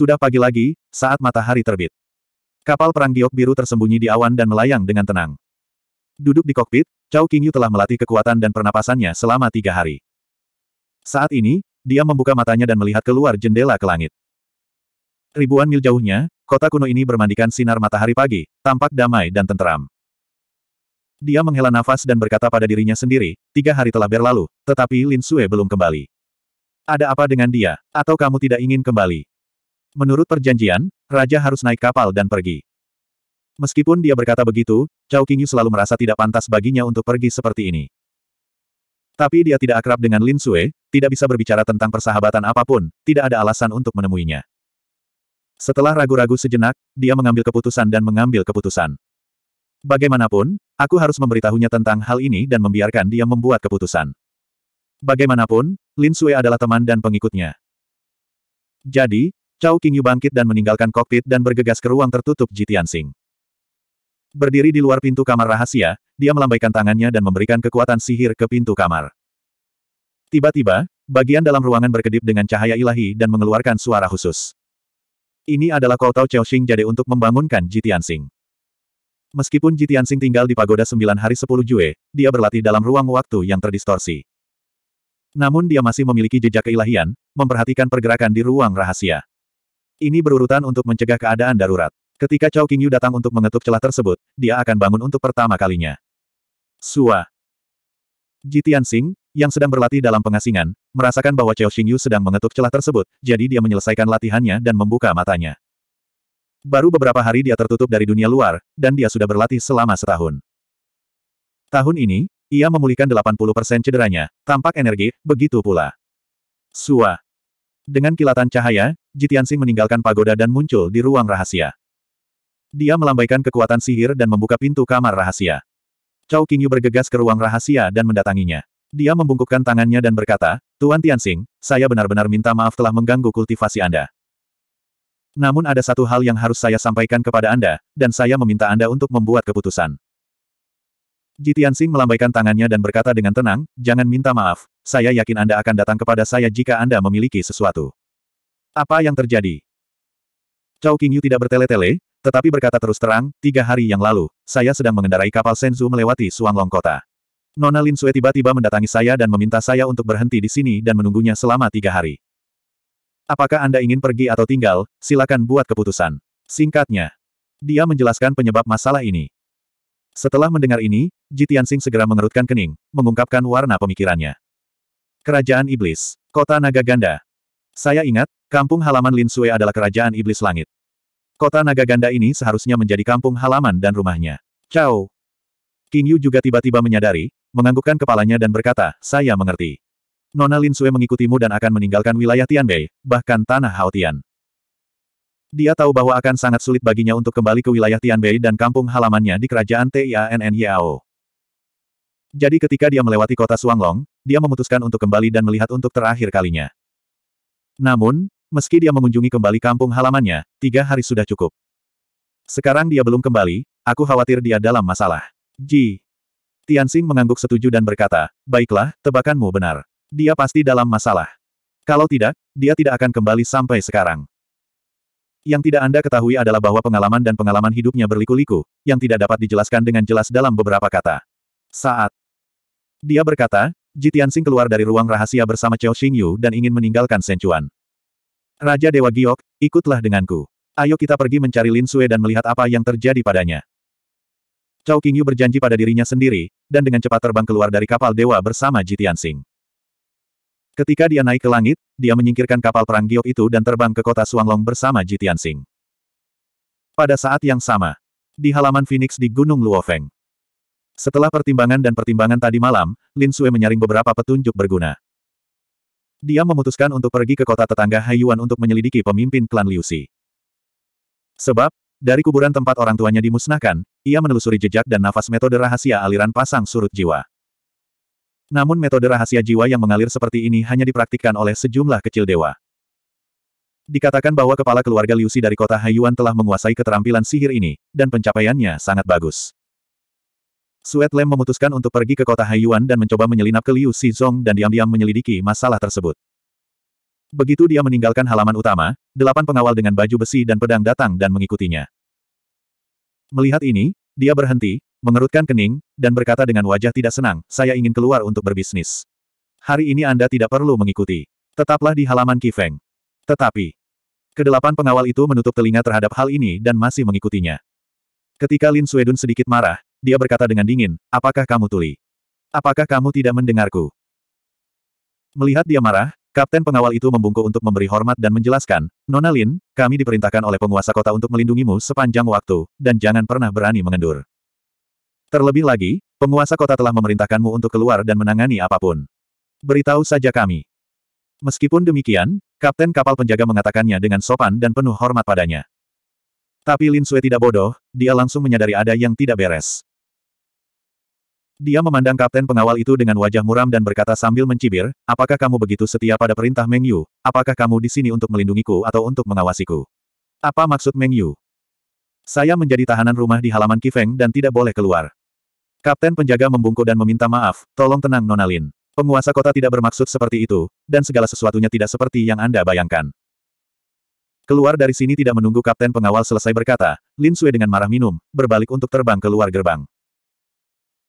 Sudah pagi lagi, saat matahari terbit. Kapal perang giok biru tersembunyi di awan dan melayang dengan tenang. Duduk di kokpit, Cao Qingyu telah melatih kekuatan dan pernapasannya selama tiga hari. Saat ini, dia membuka matanya dan melihat keluar jendela ke langit. Ribuan mil jauhnya, kota kuno ini bermandikan sinar matahari pagi, tampak damai dan tenteram. Dia menghela nafas dan berkata pada dirinya sendiri, tiga hari telah berlalu, tetapi Lin Sue belum kembali. Ada apa dengan dia, atau kamu tidak ingin kembali? Menurut perjanjian, raja harus naik kapal dan pergi. Meskipun dia berkata begitu, Cao Qingyu selalu merasa tidak pantas baginya untuk pergi seperti ini. Tapi dia tidak akrab dengan Lin Sue, tidak bisa berbicara tentang persahabatan apapun, tidak ada alasan untuk menemuinya. Setelah ragu-ragu sejenak, dia mengambil keputusan dan mengambil keputusan. Bagaimanapun, aku harus memberitahunya tentang hal ini dan membiarkan dia membuat keputusan. Bagaimanapun, Lin Sui adalah teman dan pengikutnya. Jadi, Cao Qingyu bangkit dan meninggalkan kokpit dan bergegas ke ruang tertutup Jitiansing. Berdiri di luar pintu kamar rahasia, dia melambaikan tangannya dan memberikan kekuatan sihir ke pintu kamar. Tiba-tiba, bagian dalam ruangan berkedip dengan cahaya ilahi dan mengeluarkan suara khusus. Ini adalah Chao Xing jadi untuk membangunkan Jitiansing. Meskipun Jitiansing tinggal di pagoda sembilan hari sepuluh Jue, dia berlatih dalam ruang waktu yang terdistorsi. Namun dia masih memiliki jejak keilahian, memperhatikan pergerakan di ruang rahasia. Ini berurutan untuk mencegah keadaan darurat. Ketika Chao Qingyu datang untuk mengetuk celah tersebut, dia akan bangun untuk pertama kalinya. Sua. Ji Tianxing, yang sedang berlatih dalam pengasingan, merasakan bahwa Chao Qingyu sedang mengetuk celah tersebut, jadi dia menyelesaikan latihannya dan membuka matanya. Baru beberapa hari dia tertutup dari dunia luar, dan dia sudah berlatih selama setahun. Tahun ini, ia memulihkan 80% cederanya, tampak energi, begitu pula. Sua. Dengan kilatan cahaya, Jitiansing meninggalkan pagoda dan muncul di ruang rahasia. Dia melambaikan kekuatan sihir dan membuka pintu kamar rahasia. Cao Qingyu bergegas ke ruang rahasia dan mendatanginya. Dia membungkukkan tangannya dan berkata, Tuan Tianxing, saya benar-benar minta maaf telah mengganggu kultivasi Anda. Namun ada satu hal yang harus saya sampaikan kepada Anda, dan saya meminta Anda untuk membuat keputusan. Jitiansing melambaikan tangannya dan berkata dengan tenang, jangan minta maaf, saya yakin Anda akan datang kepada saya jika Anda memiliki sesuatu. Apa yang terjadi? Cao Qingyu tidak bertele-tele, tetapi berkata terus terang, tiga hari yang lalu, saya sedang mengendarai kapal Senzu melewati Suanglong Kota. Nona Lin Sue tiba-tiba mendatangi saya dan meminta saya untuk berhenti di sini dan menunggunya selama tiga hari. Apakah Anda ingin pergi atau tinggal, silakan buat keputusan. Singkatnya, dia menjelaskan penyebab masalah ini. Setelah mendengar ini, Ji Tianxing segera mengerutkan kening, mengungkapkan warna pemikirannya. Kerajaan Iblis, Kota Naga Ganda. Saya ingat, Kampung halaman Lin Sui adalah kerajaan iblis langit. Kota naga ganda ini seharusnya menjadi kampung halaman dan rumahnya. Cao. King Yu juga tiba-tiba menyadari, menganggukkan kepalanya dan berkata, saya mengerti. Nona Lin Sui mengikutimu dan akan meninggalkan wilayah Tianbei, bahkan tanah Haotian. Dia tahu bahwa akan sangat sulit baginya untuk kembali ke wilayah Tianbei dan kampung halamannya di kerajaan Tianyao. Jadi ketika dia melewati kota Suanglong, dia memutuskan untuk kembali dan melihat untuk terakhir kalinya. Namun, meski dia mengunjungi kembali kampung halamannya, tiga hari sudah cukup. Sekarang dia belum kembali, aku khawatir dia dalam masalah. Ji. Tianxing mengangguk setuju dan berkata, baiklah, tebakanmu benar. Dia pasti dalam masalah. Kalau tidak, dia tidak akan kembali sampai sekarang. Yang tidak Anda ketahui adalah bahwa pengalaman dan pengalaman hidupnya berliku-liku, yang tidak dapat dijelaskan dengan jelas dalam beberapa kata. Saat dia berkata, Ji Tianxing keluar dari ruang rahasia bersama Cao Xingyu dan ingin meninggalkan Chuan. Raja Dewa Giok, ikutlah denganku. Ayo kita pergi mencari Lin Sue dan melihat apa yang terjadi padanya. Cao Qingyu berjanji pada dirinya sendiri, dan dengan cepat terbang keluar dari kapal dewa bersama Jitian Sing. Ketika dia naik ke langit, dia menyingkirkan kapal perang Giok itu dan terbang ke kota Suanglong bersama Jitian Sing. Pada saat yang sama, di halaman Phoenix di Gunung Luofeng. Setelah pertimbangan dan pertimbangan tadi malam, Lin Sue menyaring beberapa petunjuk berguna. Dia memutuskan untuk pergi ke kota tetangga Haiyuan untuk menyelidiki pemimpin klan Liu Xi. Sebab, dari kuburan tempat orang tuanya dimusnahkan, ia menelusuri jejak dan nafas metode rahasia aliran pasang surut jiwa. Namun metode rahasia jiwa yang mengalir seperti ini hanya dipraktikkan oleh sejumlah kecil dewa. Dikatakan bahwa kepala keluarga Liu Xi dari kota Haiyuan telah menguasai keterampilan sihir ini, dan pencapaiannya sangat bagus. Suetlem Lem memutuskan untuk pergi ke kota Haiyuan dan mencoba menyelinap ke Liu Xizong dan diam-diam menyelidiki masalah tersebut. Begitu dia meninggalkan halaman utama, delapan pengawal dengan baju besi dan pedang datang dan mengikutinya. Melihat ini, dia berhenti, mengerutkan kening, dan berkata dengan wajah tidak senang, saya ingin keluar untuk berbisnis. Hari ini Anda tidak perlu mengikuti. Tetaplah di halaman Kifeng. Tetapi, kedelapan pengawal itu menutup telinga terhadap hal ini dan masih mengikutinya. Ketika Lin Suedun sedikit marah, dia berkata dengan dingin, apakah kamu tuli? Apakah kamu tidak mendengarku? Melihat dia marah, kapten pengawal itu membungkuk untuk memberi hormat dan menjelaskan, Nona Lin, kami diperintahkan oleh penguasa kota untuk melindungimu sepanjang waktu, dan jangan pernah berani mengendur. Terlebih lagi, penguasa kota telah memerintahkanmu untuk keluar dan menangani apapun. Beritahu saja kami. Meskipun demikian, kapten kapal penjaga mengatakannya dengan sopan dan penuh hormat padanya. Tapi Lin Sui tidak bodoh, dia langsung menyadari ada yang tidak beres. Dia memandang kapten pengawal itu dengan wajah muram dan berkata sambil mencibir, apakah kamu begitu setia pada perintah Meng Yu, apakah kamu di sini untuk melindungiku atau untuk mengawasiku? Apa maksud Meng Yu? Saya menjadi tahanan rumah di halaman Kifeng dan tidak boleh keluar. Kapten penjaga membungkuk dan meminta maaf, tolong tenang Nona Lin. Penguasa kota tidak bermaksud seperti itu, dan segala sesuatunya tidak seperti yang Anda bayangkan. Keluar dari sini tidak menunggu kapten pengawal selesai berkata, Lin Sui dengan marah minum, berbalik untuk terbang keluar gerbang.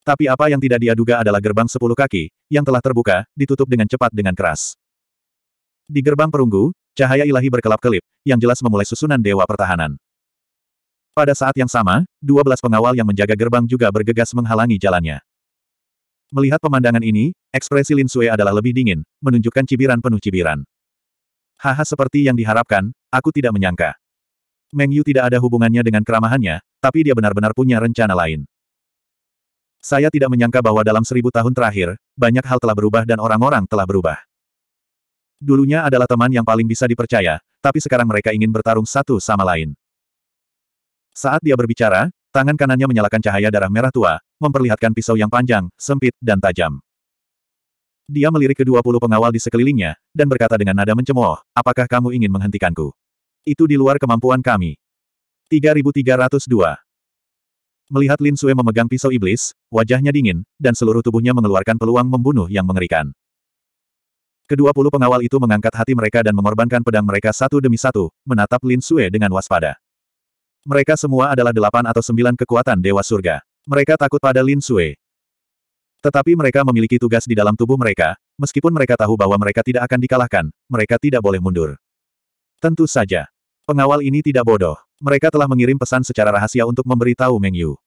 Tapi apa yang tidak dia duga adalah gerbang sepuluh kaki, yang telah terbuka, ditutup dengan cepat dengan keras. Di gerbang perunggu, cahaya ilahi berkelap-kelip, yang jelas memulai susunan Dewa Pertahanan. Pada saat yang sama, dua belas pengawal yang menjaga gerbang juga bergegas menghalangi jalannya. Melihat pemandangan ini, ekspresi Lin Sui adalah lebih dingin, menunjukkan cibiran penuh cibiran. Haha seperti yang diharapkan, aku tidak menyangka. Meng Yu tidak ada hubungannya dengan keramahannya, tapi dia benar-benar punya rencana lain. Saya tidak menyangka bahwa dalam seribu tahun terakhir, banyak hal telah berubah dan orang-orang telah berubah. Dulunya adalah teman yang paling bisa dipercaya, tapi sekarang mereka ingin bertarung satu sama lain. Saat dia berbicara, tangan kanannya menyalakan cahaya darah merah tua, memperlihatkan pisau yang panjang, sempit, dan tajam. Dia melirik kedua puluh pengawal di sekelilingnya, dan berkata dengan nada mencemooh, apakah kamu ingin menghentikanku? Itu di luar kemampuan kami. 3302 Melihat Lin Sue memegang pisau iblis, wajahnya dingin, dan seluruh tubuhnya mengeluarkan peluang membunuh yang mengerikan. Kedua puluh pengawal itu mengangkat hati mereka dan mengorbankan pedang mereka satu demi satu, menatap Lin Sue dengan waspada. Mereka semua adalah delapan atau sembilan kekuatan Dewa Surga. Mereka takut pada Lin Sue. Tetapi mereka memiliki tugas di dalam tubuh mereka, meskipun mereka tahu bahwa mereka tidak akan dikalahkan, mereka tidak boleh mundur. Tentu saja. Pengawal ini tidak bodoh. Mereka telah mengirim pesan secara rahasia untuk memberitahu Meng Yu.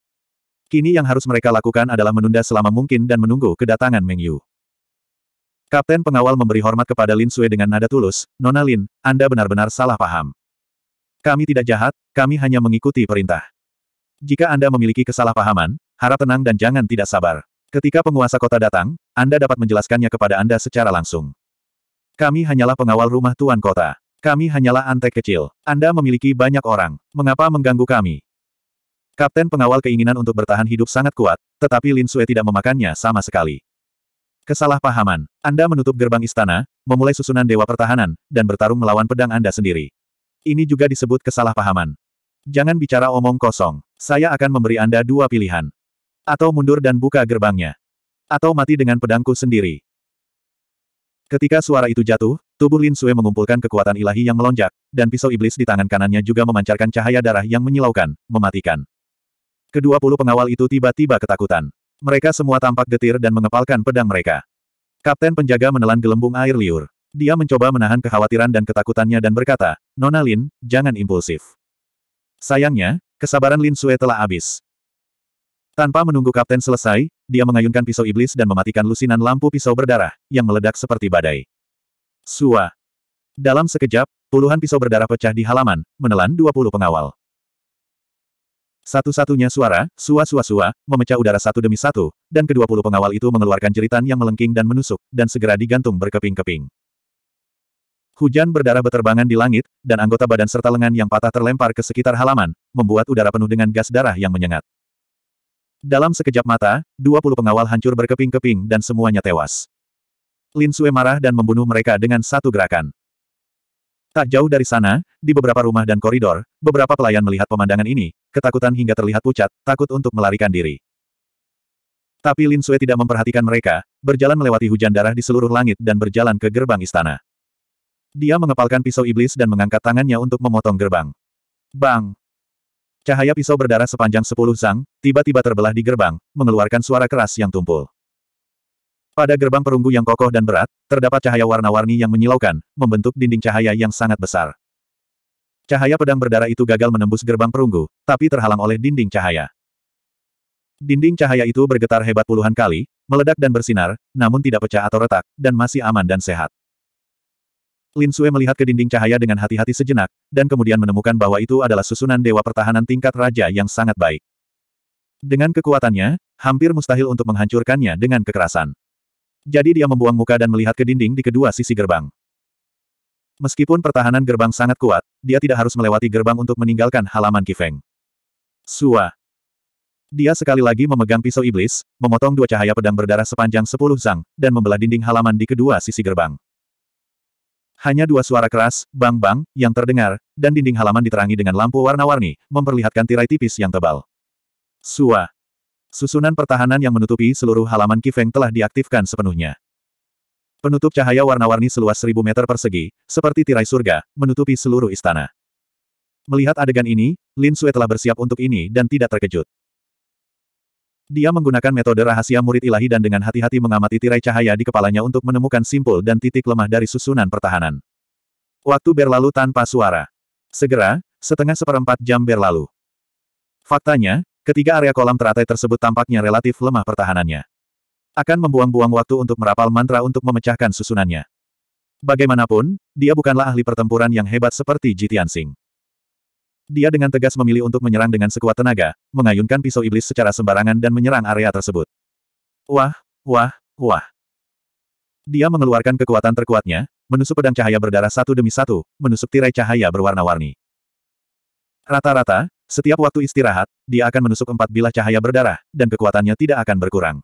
Kini yang harus mereka lakukan adalah menunda selama mungkin dan menunggu kedatangan Meng Yu. Kapten pengawal memberi hormat kepada Lin Sui dengan nada tulus, Nona Lin, Anda benar-benar salah paham. Kami tidak jahat, kami hanya mengikuti perintah. Jika Anda memiliki kesalahpahaman, harap tenang dan jangan tidak sabar. Ketika penguasa kota datang, Anda dapat menjelaskannya kepada Anda secara langsung. Kami hanyalah pengawal rumah tuan kota. Kami hanyalah antek kecil. Anda memiliki banyak orang. Mengapa mengganggu kami? Kapten pengawal keinginan untuk bertahan hidup sangat kuat, tetapi Lin Sue tidak memakannya sama sekali. Kesalahpahaman. Anda menutup gerbang istana, memulai susunan dewa pertahanan, dan bertarung melawan pedang Anda sendiri. Ini juga disebut kesalahpahaman. Jangan bicara omong kosong. Saya akan memberi Anda dua pilihan. Atau mundur dan buka gerbangnya. Atau mati dengan pedangku sendiri. Ketika suara itu jatuh, Tubuh Lin Sue mengumpulkan kekuatan ilahi yang melonjak, dan pisau iblis di tangan kanannya juga memancarkan cahaya darah yang menyilaukan, mematikan. Kedua puluh pengawal itu tiba-tiba ketakutan. Mereka semua tampak getir dan mengepalkan pedang mereka. Kapten penjaga menelan gelembung air liur. Dia mencoba menahan kekhawatiran dan ketakutannya dan berkata, Nona Lin, jangan impulsif. Sayangnya, kesabaran Lin Sue telah habis. Tanpa menunggu kapten selesai, dia mengayunkan pisau iblis dan mematikan lusinan lampu pisau berdarah, yang meledak seperti badai. Sua. Dalam sekejap, puluhan pisau berdarah pecah di halaman, menelan 20 pengawal. Satu-satunya suara, sua-sua-sua, memecah udara satu demi satu, dan kedua puluh pengawal itu mengeluarkan jeritan yang melengking dan menusuk, dan segera digantung berkeping-keping. Hujan berdarah beterbangan di langit, dan anggota badan serta lengan yang patah terlempar ke sekitar halaman, membuat udara penuh dengan gas darah yang menyengat. Dalam sekejap mata, dua puluh pengawal hancur berkeping-keping dan semuanya tewas. Lin Sue marah dan membunuh mereka dengan satu gerakan. Tak jauh dari sana, di beberapa rumah dan koridor, beberapa pelayan melihat pemandangan ini, ketakutan hingga terlihat pucat, takut untuk melarikan diri. Tapi Lin Sue tidak memperhatikan mereka, berjalan melewati hujan darah di seluruh langit dan berjalan ke gerbang istana. Dia mengepalkan pisau iblis dan mengangkat tangannya untuk memotong gerbang. Bang! Cahaya pisau berdarah sepanjang sepuluh zang, tiba-tiba terbelah di gerbang, mengeluarkan suara keras yang tumpul. Pada gerbang perunggu yang kokoh dan berat, terdapat cahaya warna-warni yang menyilaukan, membentuk dinding cahaya yang sangat besar. Cahaya pedang berdarah itu gagal menembus gerbang perunggu, tapi terhalang oleh dinding cahaya. Dinding cahaya itu bergetar hebat puluhan kali, meledak dan bersinar, namun tidak pecah atau retak, dan masih aman dan sehat. Lin Sue melihat ke dinding cahaya dengan hati-hati sejenak, dan kemudian menemukan bahwa itu adalah susunan dewa pertahanan tingkat raja yang sangat baik. Dengan kekuatannya, hampir mustahil untuk menghancurkannya dengan kekerasan. Jadi dia membuang muka dan melihat ke dinding di kedua sisi gerbang. Meskipun pertahanan gerbang sangat kuat, dia tidak harus melewati gerbang untuk meninggalkan halaman Kifeng. Sua. Dia sekali lagi memegang pisau iblis, memotong dua cahaya pedang berdarah sepanjang sepuluh zang, dan membelah dinding halaman di kedua sisi gerbang. Hanya dua suara keras, bang-bang, yang terdengar, dan dinding halaman diterangi dengan lampu warna-warni, memperlihatkan tirai tipis yang tebal. Suah. Susunan pertahanan yang menutupi seluruh halaman Kifeng telah diaktifkan sepenuhnya. Penutup cahaya warna-warni seluas seribu meter persegi, seperti tirai surga, menutupi seluruh istana. Melihat adegan ini, Lin Sue telah bersiap untuk ini dan tidak terkejut. Dia menggunakan metode rahasia murid ilahi dan dengan hati-hati mengamati tirai cahaya di kepalanya untuk menemukan simpul dan titik lemah dari susunan pertahanan. Waktu berlalu tanpa suara. Segera, setengah seperempat jam berlalu. Faktanya, Ketiga area kolam teratai tersebut tampaknya relatif lemah pertahanannya. Akan membuang-buang waktu untuk merapal mantra untuk memecahkan susunannya. Bagaimanapun, dia bukanlah ahli pertempuran yang hebat seperti Jitian Singh. Dia dengan tegas memilih untuk menyerang dengan sekuat tenaga, mengayunkan pisau iblis secara sembarangan dan menyerang area tersebut. Wah, wah, wah. Dia mengeluarkan kekuatan terkuatnya, menusuk pedang cahaya berdarah satu demi satu, menusuk tirai cahaya berwarna-warni. Rata-rata, setiap waktu istirahat, dia akan menusuk empat bilah cahaya berdarah, dan kekuatannya tidak akan berkurang.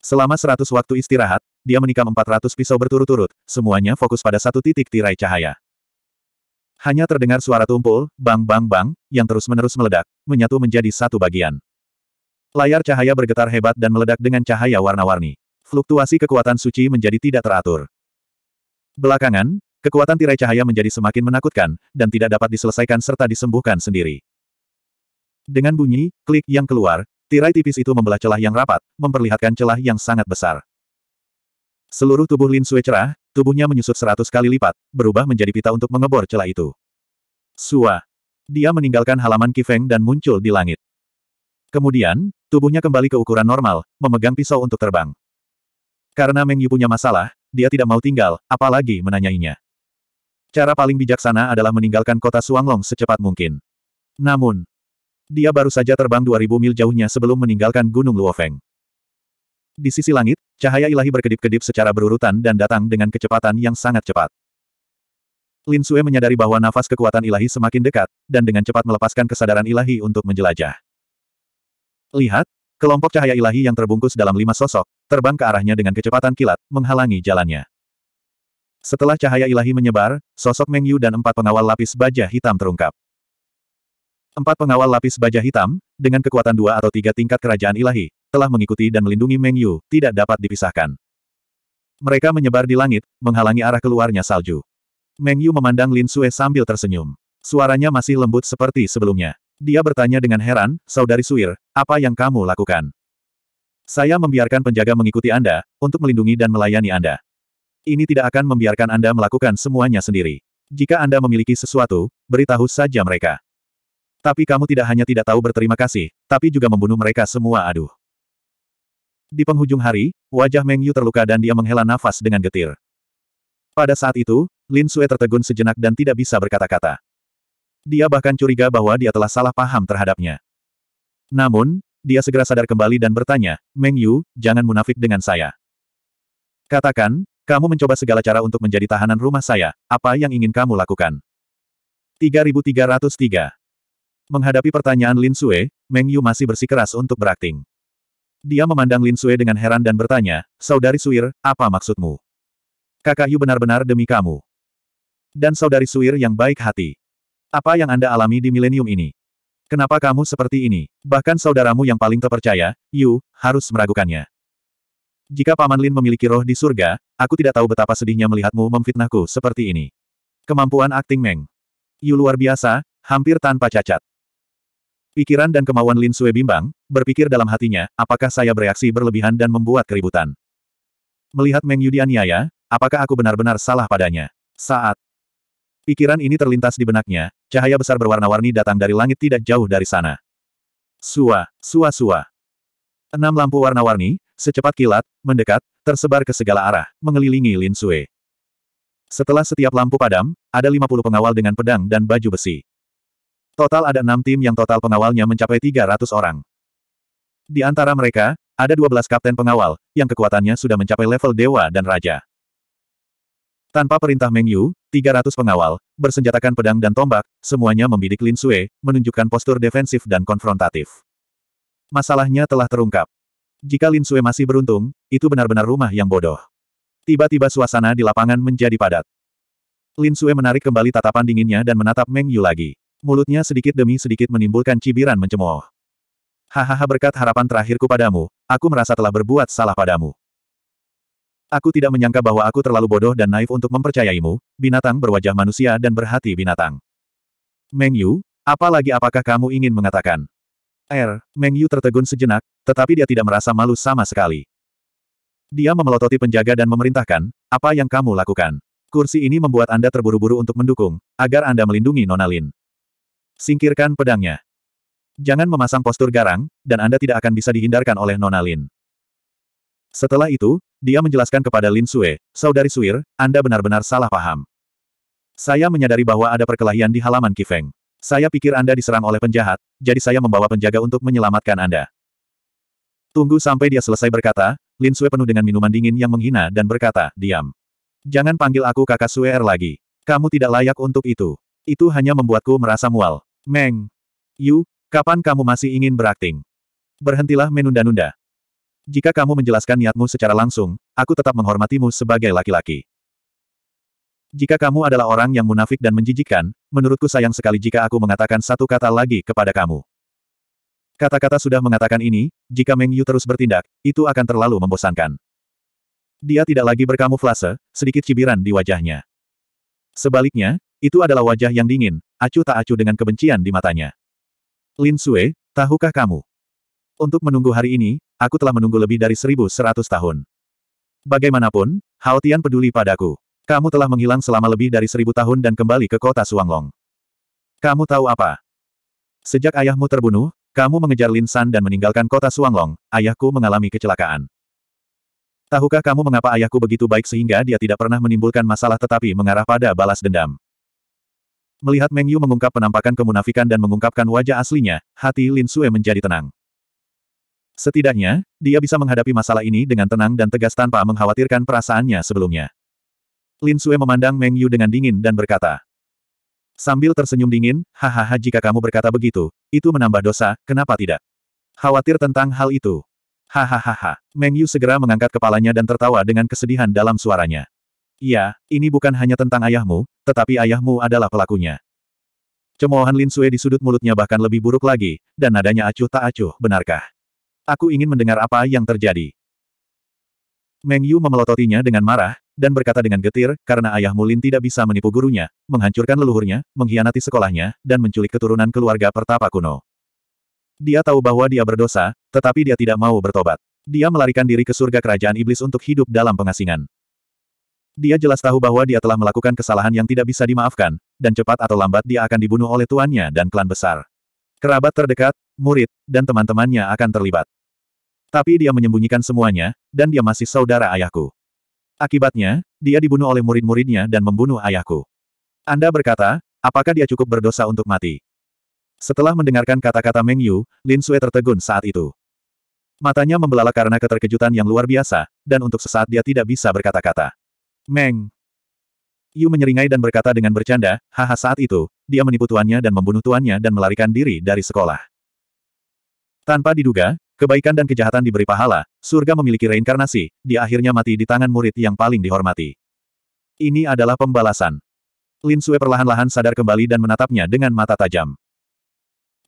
Selama seratus waktu istirahat, dia menikam empat ratus pisau berturut-turut, semuanya fokus pada satu titik tirai cahaya. Hanya terdengar suara tumpul, bang-bang-bang, yang terus-menerus meledak, menyatu menjadi satu bagian. Layar cahaya bergetar hebat dan meledak dengan cahaya warna-warni. Fluktuasi kekuatan suci menjadi tidak teratur. Belakangan, kekuatan tirai cahaya menjadi semakin menakutkan, dan tidak dapat diselesaikan serta disembuhkan sendiri. Dengan bunyi, klik yang keluar, tirai tipis itu membelah celah yang rapat, memperlihatkan celah yang sangat besar. Seluruh tubuh Lin Sue cerah, tubuhnya menyusut seratus kali lipat, berubah menjadi pita untuk mengebor celah itu. Sua. Dia meninggalkan halaman Kifeng dan muncul di langit. Kemudian, tubuhnya kembali ke ukuran normal, memegang pisau untuk terbang. Karena Meng Yu punya masalah, dia tidak mau tinggal, apalagi menanyainya. Cara paling bijaksana adalah meninggalkan kota Suanglong secepat mungkin. Namun, dia baru saja terbang 2000 mil jauhnya sebelum meninggalkan Gunung Luofeng. Di sisi langit, cahaya ilahi berkedip-kedip secara berurutan dan datang dengan kecepatan yang sangat cepat. Lin Sue menyadari bahwa nafas kekuatan ilahi semakin dekat, dan dengan cepat melepaskan kesadaran ilahi untuk menjelajah. Lihat, kelompok cahaya ilahi yang terbungkus dalam lima sosok, terbang ke arahnya dengan kecepatan kilat, menghalangi jalannya. Setelah cahaya ilahi menyebar, sosok Meng Yu dan empat pengawal lapis baja hitam terungkap. Empat pengawal lapis baja hitam, dengan kekuatan dua atau tiga tingkat kerajaan ilahi, telah mengikuti dan melindungi Meng Yu, tidak dapat dipisahkan. Mereka menyebar di langit, menghalangi arah keluarnya salju. Meng Yu memandang Lin Sue sambil tersenyum. Suaranya masih lembut seperti sebelumnya. Dia bertanya dengan heran, Saudari Suir, apa yang kamu lakukan? Saya membiarkan penjaga mengikuti Anda, untuk melindungi dan melayani Anda. Ini tidak akan membiarkan Anda melakukan semuanya sendiri. Jika Anda memiliki sesuatu, beritahu saja mereka. Tapi kamu tidak hanya tidak tahu berterima kasih, tapi juga membunuh mereka semua aduh. Di penghujung hari, wajah Meng Yu terluka dan dia menghela nafas dengan getir. Pada saat itu, Lin Sue tertegun sejenak dan tidak bisa berkata-kata. Dia bahkan curiga bahwa dia telah salah paham terhadapnya. Namun, dia segera sadar kembali dan bertanya, Meng Yu, jangan munafik dengan saya. Katakan, kamu mencoba segala cara untuk menjadi tahanan rumah saya, apa yang ingin kamu lakukan? 3303 Menghadapi pertanyaan Lin Sue, Meng Yu masih bersikeras untuk berakting. Dia memandang Lin Sue dengan heran dan bertanya, Saudari Suir, apa maksudmu? Kakak Yu benar-benar demi kamu. Dan Saudari Suir yang baik hati. Apa yang Anda alami di milenium ini? Kenapa kamu seperti ini? Bahkan saudaramu yang paling terpercaya, Yu, harus meragukannya. Jika Paman Lin memiliki roh di surga, aku tidak tahu betapa sedihnya melihatmu memfitnahku seperti ini. Kemampuan akting Meng. Yu luar biasa, hampir tanpa cacat. Pikiran dan kemauan Lin Sue bimbang, berpikir dalam hatinya, apakah saya bereaksi berlebihan dan membuat keributan. Melihat Meng Yu dianiaya, apakah aku benar-benar salah padanya? Saat pikiran ini terlintas di benaknya, cahaya besar berwarna-warni datang dari langit tidak jauh dari sana. Sua, sua sua. Enam lampu warna-warni, secepat kilat, mendekat, tersebar ke segala arah, mengelilingi Lin Sue. Setelah setiap lampu padam, ada lima puluh pengawal dengan pedang dan baju besi. Total ada enam tim yang total pengawalnya mencapai 300 orang. Di antara mereka, ada 12 kapten pengawal, yang kekuatannya sudah mencapai level dewa dan raja. Tanpa perintah Meng Yu, 300 pengawal, bersenjatakan pedang dan tombak, semuanya membidik Lin Sui, menunjukkan postur defensif dan konfrontatif. Masalahnya telah terungkap. Jika Lin Sui masih beruntung, itu benar-benar rumah yang bodoh. Tiba-tiba suasana di lapangan menjadi padat. Lin Sui menarik kembali tatapan dinginnya dan menatap Meng Yu lagi. Mulutnya sedikit demi sedikit menimbulkan cibiran mencemooh. Hahaha berkat harapan terakhirku padamu, aku merasa telah berbuat salah padamu. Aku tidak menyangka bahwa aku terlalu bodoh dan naif untuk mempercayaimu, binatang berwajah manusia dan berhati binatang. Meng Yu, apalagi apakah kamu ingin mengatakan? Er, Meng Yu tertegun sejenak, tetapi dia tidak merasa malu sama sekali. Dia memelototi penjaga dan memerintahkan, apa yang kamu lakukan? Kursi ini membuat Anda terburu-buru untuk mendukung, agar Anda melindungi Nona Lin. Singkirkan pedangnya. Jangan memasang postur garang, dan Anda tidak akan bisa dihindarkan oleh Nona Lin. Setelah itu, dia menjelaskan kepada Lin Sue, Saudari Suir, Anda benar-benar salah paham. Saya menyadari bahwa ada perkelahian di halaman Kifeng. Saya pikir Anda diserang oleh penjahat, jadi saya membawa penjaga untuk menyelamatkan Anda. Tunggu sampai dia selesai berkata, Lin Sue penuh dengan minuman dingin yang menghina dan berkata, diam. Jangan panggil aku kakak Sue lagi. Kamu tidak layak untuk itu. Itu hanya membuatku merasa mual. Meng. Yu, kapan kamu masih ingin berakting? Berhentilah menunda-nunda. Jika kamu menjelaskan niatmu secara langsung, aku tetap menghormatimu sebagai laki-laki. Jika kamu adalah orang yang munafik dan menjijikkan, menurutku sayang sekali jika aku mengatakan satu kata lagi kepada kamu. Kata-kata sudah mengatakan ini, jika Meng Yu terus bertindak, itu akan terlalu membosankan. Dia tidak lagi berkamuflase, sedikit cibiran di wajahnya. Sebaliknya, itu adalah wajah yang dingin, acuh tak acuh dengan kebencian di matanya. Lin Sue, tahukah kamu? Untuk menunggu hari ini, aku telah menunggu lebih dari 1100 tahun. Bagaimanapun, Hao Tian peduli padaku. Kamu telah menghilang selama lebih dari seribu tahun dan kembali ke kota Suanglong. Kamu tahu apa? Sejak ayahmu terbunuh, kamu mengejar Lin San dan meninggalkan kota Suanglong, ayahku mengalami kecelakaan. Tahukah kamu mengapa ayahku begitu baik sehingga dia tidak pernah menimbulkan masalah tetapi mengarah pada balas dendam? Melihat Meng Yu mengungkap penampakan kemunafikan dan mengungkapkan wajah aslinya, hati Lin Sue menjadi tenang. Setidaknya, dia bisa menghadapi masalah ini dengan tenang dan tegas tanpa mengkhawatirkan perasaannya sebelumnya. Lin Sue memandang Meng Yu dengan dingin dan berkata. Sambil tersenyum dingin, hahaha jika kamu berkata begitu, itu menambah dosa, kenapa tidak? Khawatir tentang hal itu. Hahaha. Meng Yu segera mengangkat kepalanya dan tertawa dengan kesedihan dalam suaranya. Iya, ini bukan hanya tentang ayahmu, tetapi ayahmu adalah pelakunya. Cemoohan Lin Sue di sudut mulutnya bahkan lebih buruk lagi, dan nadanya acuh tak acuh, benarkah? Aku ingin mendengar apa yang terjadi. Meng Yu memelototinya dengan marah, dan berkata dengan getir, karena ayahmu Lin tidak bisa menipu gurunya, menghancurkan leluhurnya, mengkhianati sekolahnya, dan menculik keturunan keluarga pertapa kuno. Dia tahu bahwa dia berdosa, tetapi dia tidak mau bertobat. Dia melarikan diri ke surga kerajaan iblis untuk hidup dalam pengasingan. Dia jelas tahu bahwa dia telah melakukan kesalahan yang tidak bisa dimaafkan, dan cepat atau lambat dia akan dibunuh oleh tuannya dan klan besar. Kerabat terdekat, murid, dan teman-temannya akan terlibat. Tapi dia menyembunyikan semuanya, dan dia masih saudara ayahku. Akibatnya, dia dibunuh oleh murid-muridnya dan membunuh ayahku. Anda berkata, apakah dia cukup berdosa untuk mati? Setelah mendengarkan kata-kata Meng Yu, Lin Sui tertegun saat itu. Matanya membelalak karena keterkejutan yang luar biasa, dan untuk sesaat dia tidak bisa berkata-kata. Meng. Yu menyeringai dan berkata dengan bercanda, haha saat itu, dia menipu tuannya dan membunuh tuannya dan melarikan diri dari sekolah. Tanpa diduga, kebaikan dan kejahatan diberi pahala, surga memiliki reinkarnasi, di akhirnya mati di tangan murid yang paling dihormati. Ini adalah pembalasan. Lin Sue perlahan-lahan sadar kembali dan menatapnya dengan mata tajam.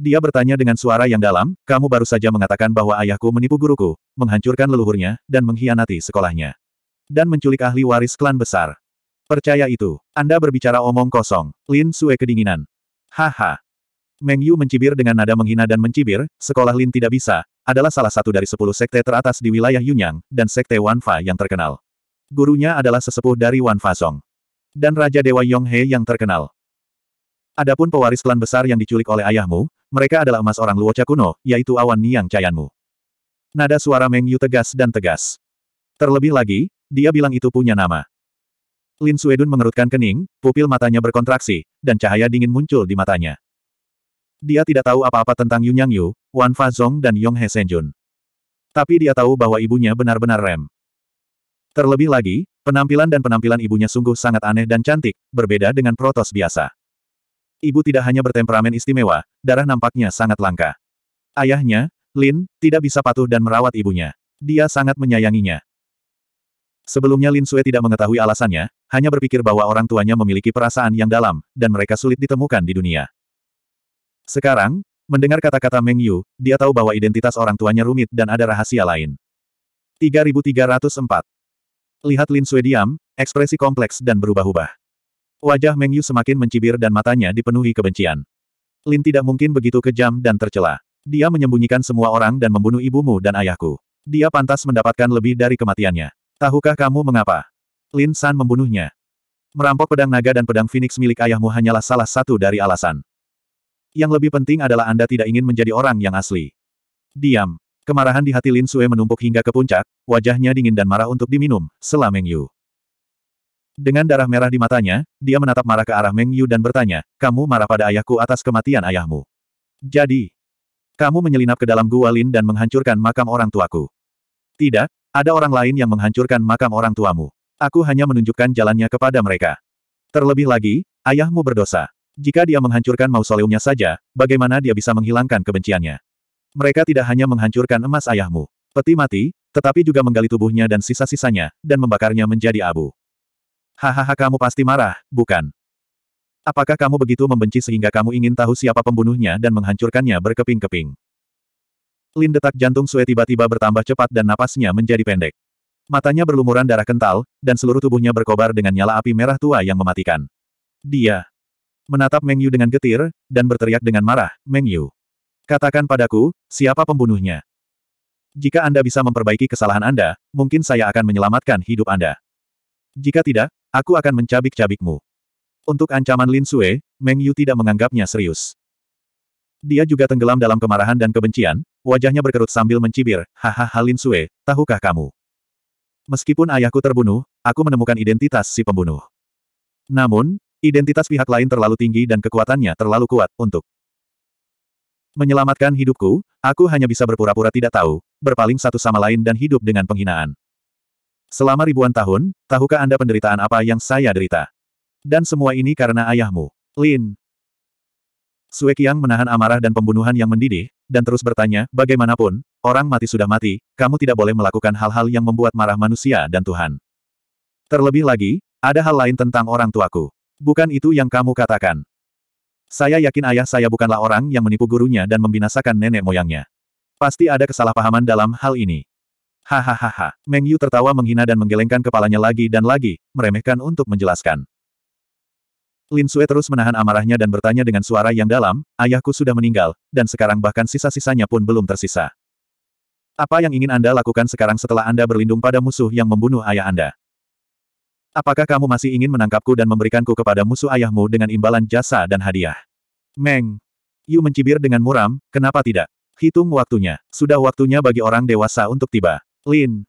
Dia bertanya dengan suara yang dalam, kamu baru saja mengatakan bahwa ayahku menipu guruku, menghancurkan leluhurnya, dan mengkhianati sekolahnya dan menculik ahli waris klan besar. Percaya itu, Anda berbicara omong kosong, Lin Sue kedinginan. Haha. Meng Yu mencibir dengan nada menghina dan mencibir, sekolah Lin tidak bisa, adalah salah satu dari sepuluh sekte teratas di wilayah Yunyang, dan sekte Wanfa yang terkenal. Gurunya adalah sesepuh dari Wanfa Song. Dan Raja Dewa Yong He yang terkenal. Adapun pewaris klan besar yang diculik oleh ayahmu, mereka adalah emas orang Luocha kuno, yaitu awan Niang Cayanmu. Nada suara Meng Yu tegas dan tegas. Terlebih lagi, dia bilang itu punya nama. Lin Suedun mengerutkan kening, pupil matanya berkontraksi, dan cahaya dingin muncul di matanya. Dia tidak tahu apa-apa tentang Yun Yang Yu, Wan Fa Zong dan Yong He Senjun. Tapi dia tahu bahwa ibunya benar-benar rem. Terlebih lagi, penampilan dan penampilan ibunya sungguh sangat aneh dan cantik, berbeda dengan protos biasa. Ibu tidak hanya bertemperamen istimewa, darah nampaknya sangat langka. Ayahnya, Lin, tidak bisa patuh dan merawat ibunya. Dia sangat menyayanginya. Sebelumnya Lin Sue tidak mengetahui alasannya, hanya berpikir bahwa orang tuanya memiliki perasaan yang dalam, dan mereka sulit ditemukan di dunia. Sekarang, mendengar kata-kata Meng Yu, dia tahu bahwa identitas orang tuanya rumit dan ada rahasia lain. 3304 Lihat Lin Sue diam, ekspresi kompleks dan berubah-ubah. Wajah Meng Yu semakin mencibir dan matanya dipenuhi kebencian. Lin tidak mungkin begitu kejam dan tercela. Dia menyembunyikan semua orang dan membunuh ibumu dan ayahku. Dia pantas mendapatkan lebih dari kematiannya. Tahukah kamu mengapa? Lin San membunuhnya. Merampok pedang naga dan pedang Phoenix milik ayahmu hanyalah salah satu dari alasan. Yang lebih penting adalah Anda tidak ingin menjadi orang yang asli. Diam. Kemarahan di hati Lin Sue menumpuk hingga ke puncak, wajahnya dingin dan marah untuk diminum, Selah Meng Yu. Dengan darah merah di matanya, dia menatap marah ke arah Meng Yu dan bertanya, kamu marah pada ayahku atas kematian ayahmu. Jadi, kamu menyelinap ke dalam gua Lin dan menghancurkan makam orang tuaku. Tidak, ada orang lain yang menghancurkan makam orang tuamu. Aku hanya menunjukkan jalannya kepada mereka. Terlebih lagi, ayahmu berdosa. Jika dia menghancurkan mausoleumnya saja, bagaimana dia bisa menghilangkan kebenciannya? Mereka tidak hanya menghancurkan emas ayahmu, peti mati, tetapi juga menggali tubuhnya dan sisa-sisanya, dan membakarnya menjadi abu. Hahaha kamu pasti marah, bukan? Apakah kamu begitu membenci sehingga kamu ingin tahu siapa pembunuhnya dan menghancurkannya berkeping-keping? Lin detak jantung Sue tiba-tiba bertambah cepat dan napasnya menjadi pendek. Matanya berlumuran darah kental, dan seluruh tubuhnya berkobar dengan nyala api merah tua yang mematikan. Dia menatap Meng Yu dengan getir, dan berteriak dengan marah, Meng Yu. Katakan padaku, siapa pembunuhnya? Jika Anda bisa memperbaiki kesalahan Anda, mungkin saya akan menyelamatkan hidup Anda. Jika tidak, aku akan mencabik-cabikmu. Untuk ancaman Lin Sue, Meng Yu tidak menganggapnya serius. Dia juga tenggelam dalam kemarahan dan kebencian, wajahnya berkerut sambil mencibir, hahaha Lin Sue, tahukah kamu? Meskipun ayahku terbunuh, aku menemukan identitas si pembunuh. Namun, identitas pihak lain terlalu tinggi dan kekuatannya terlalu kuat untuk menyelamatkan hidupku, aku hanya bisa berpura-pura tidak tahu, berpaling satu sama lain dan hidup dengan penghinaan. Selama ribuan tahun, tahukah Anda penderitaan apa yang saya derita? Dan semua ini karena ayahmu. Lin, Sue Qiang menahan amarah dan pembunuhan yang mendidih, dan terus bertanya, bagaimanapun, orang mati sudah mati, kamu tidak boleh melakukan hal-hal yang membuat marah manusia dan Tuhan. Terlebih lagi, ada hal lain tentang orang tuaku. Bukan itu yang kamu katakan. Saya yakin ayah saya bukanlah orang yang menipu gurunya dan membinasakan nenek moyangnya. Pasti ada kesalahpahaman dalam hal ini. Hahaha, Meng Yu tertawa menghina dan menggelengkan kepalanya lagi dan lagi, meremehkan untuk menjelaskan. Lin Sue terus menahan amarahnya dan bertanya dengan suara yang dalam, ayahku sudah meninggal, dan sekarang bahkan sisa-sisanya pun belum tersisa. Apa yang ingin Anda lakukan sekarang setelah Anda berlindung pada musuh yang membunuh ayah Anda? Apakah kamu masih ingin menangkapku dan memberikanku kepada musuh ayahmu dengan imbalan jasa dan hadiah? Meng. Yu mencibir dengan muram, kenapa tidak? Hitung waktunya. Sudah waktunya bagi orang dewasa untuk tiba. Lin.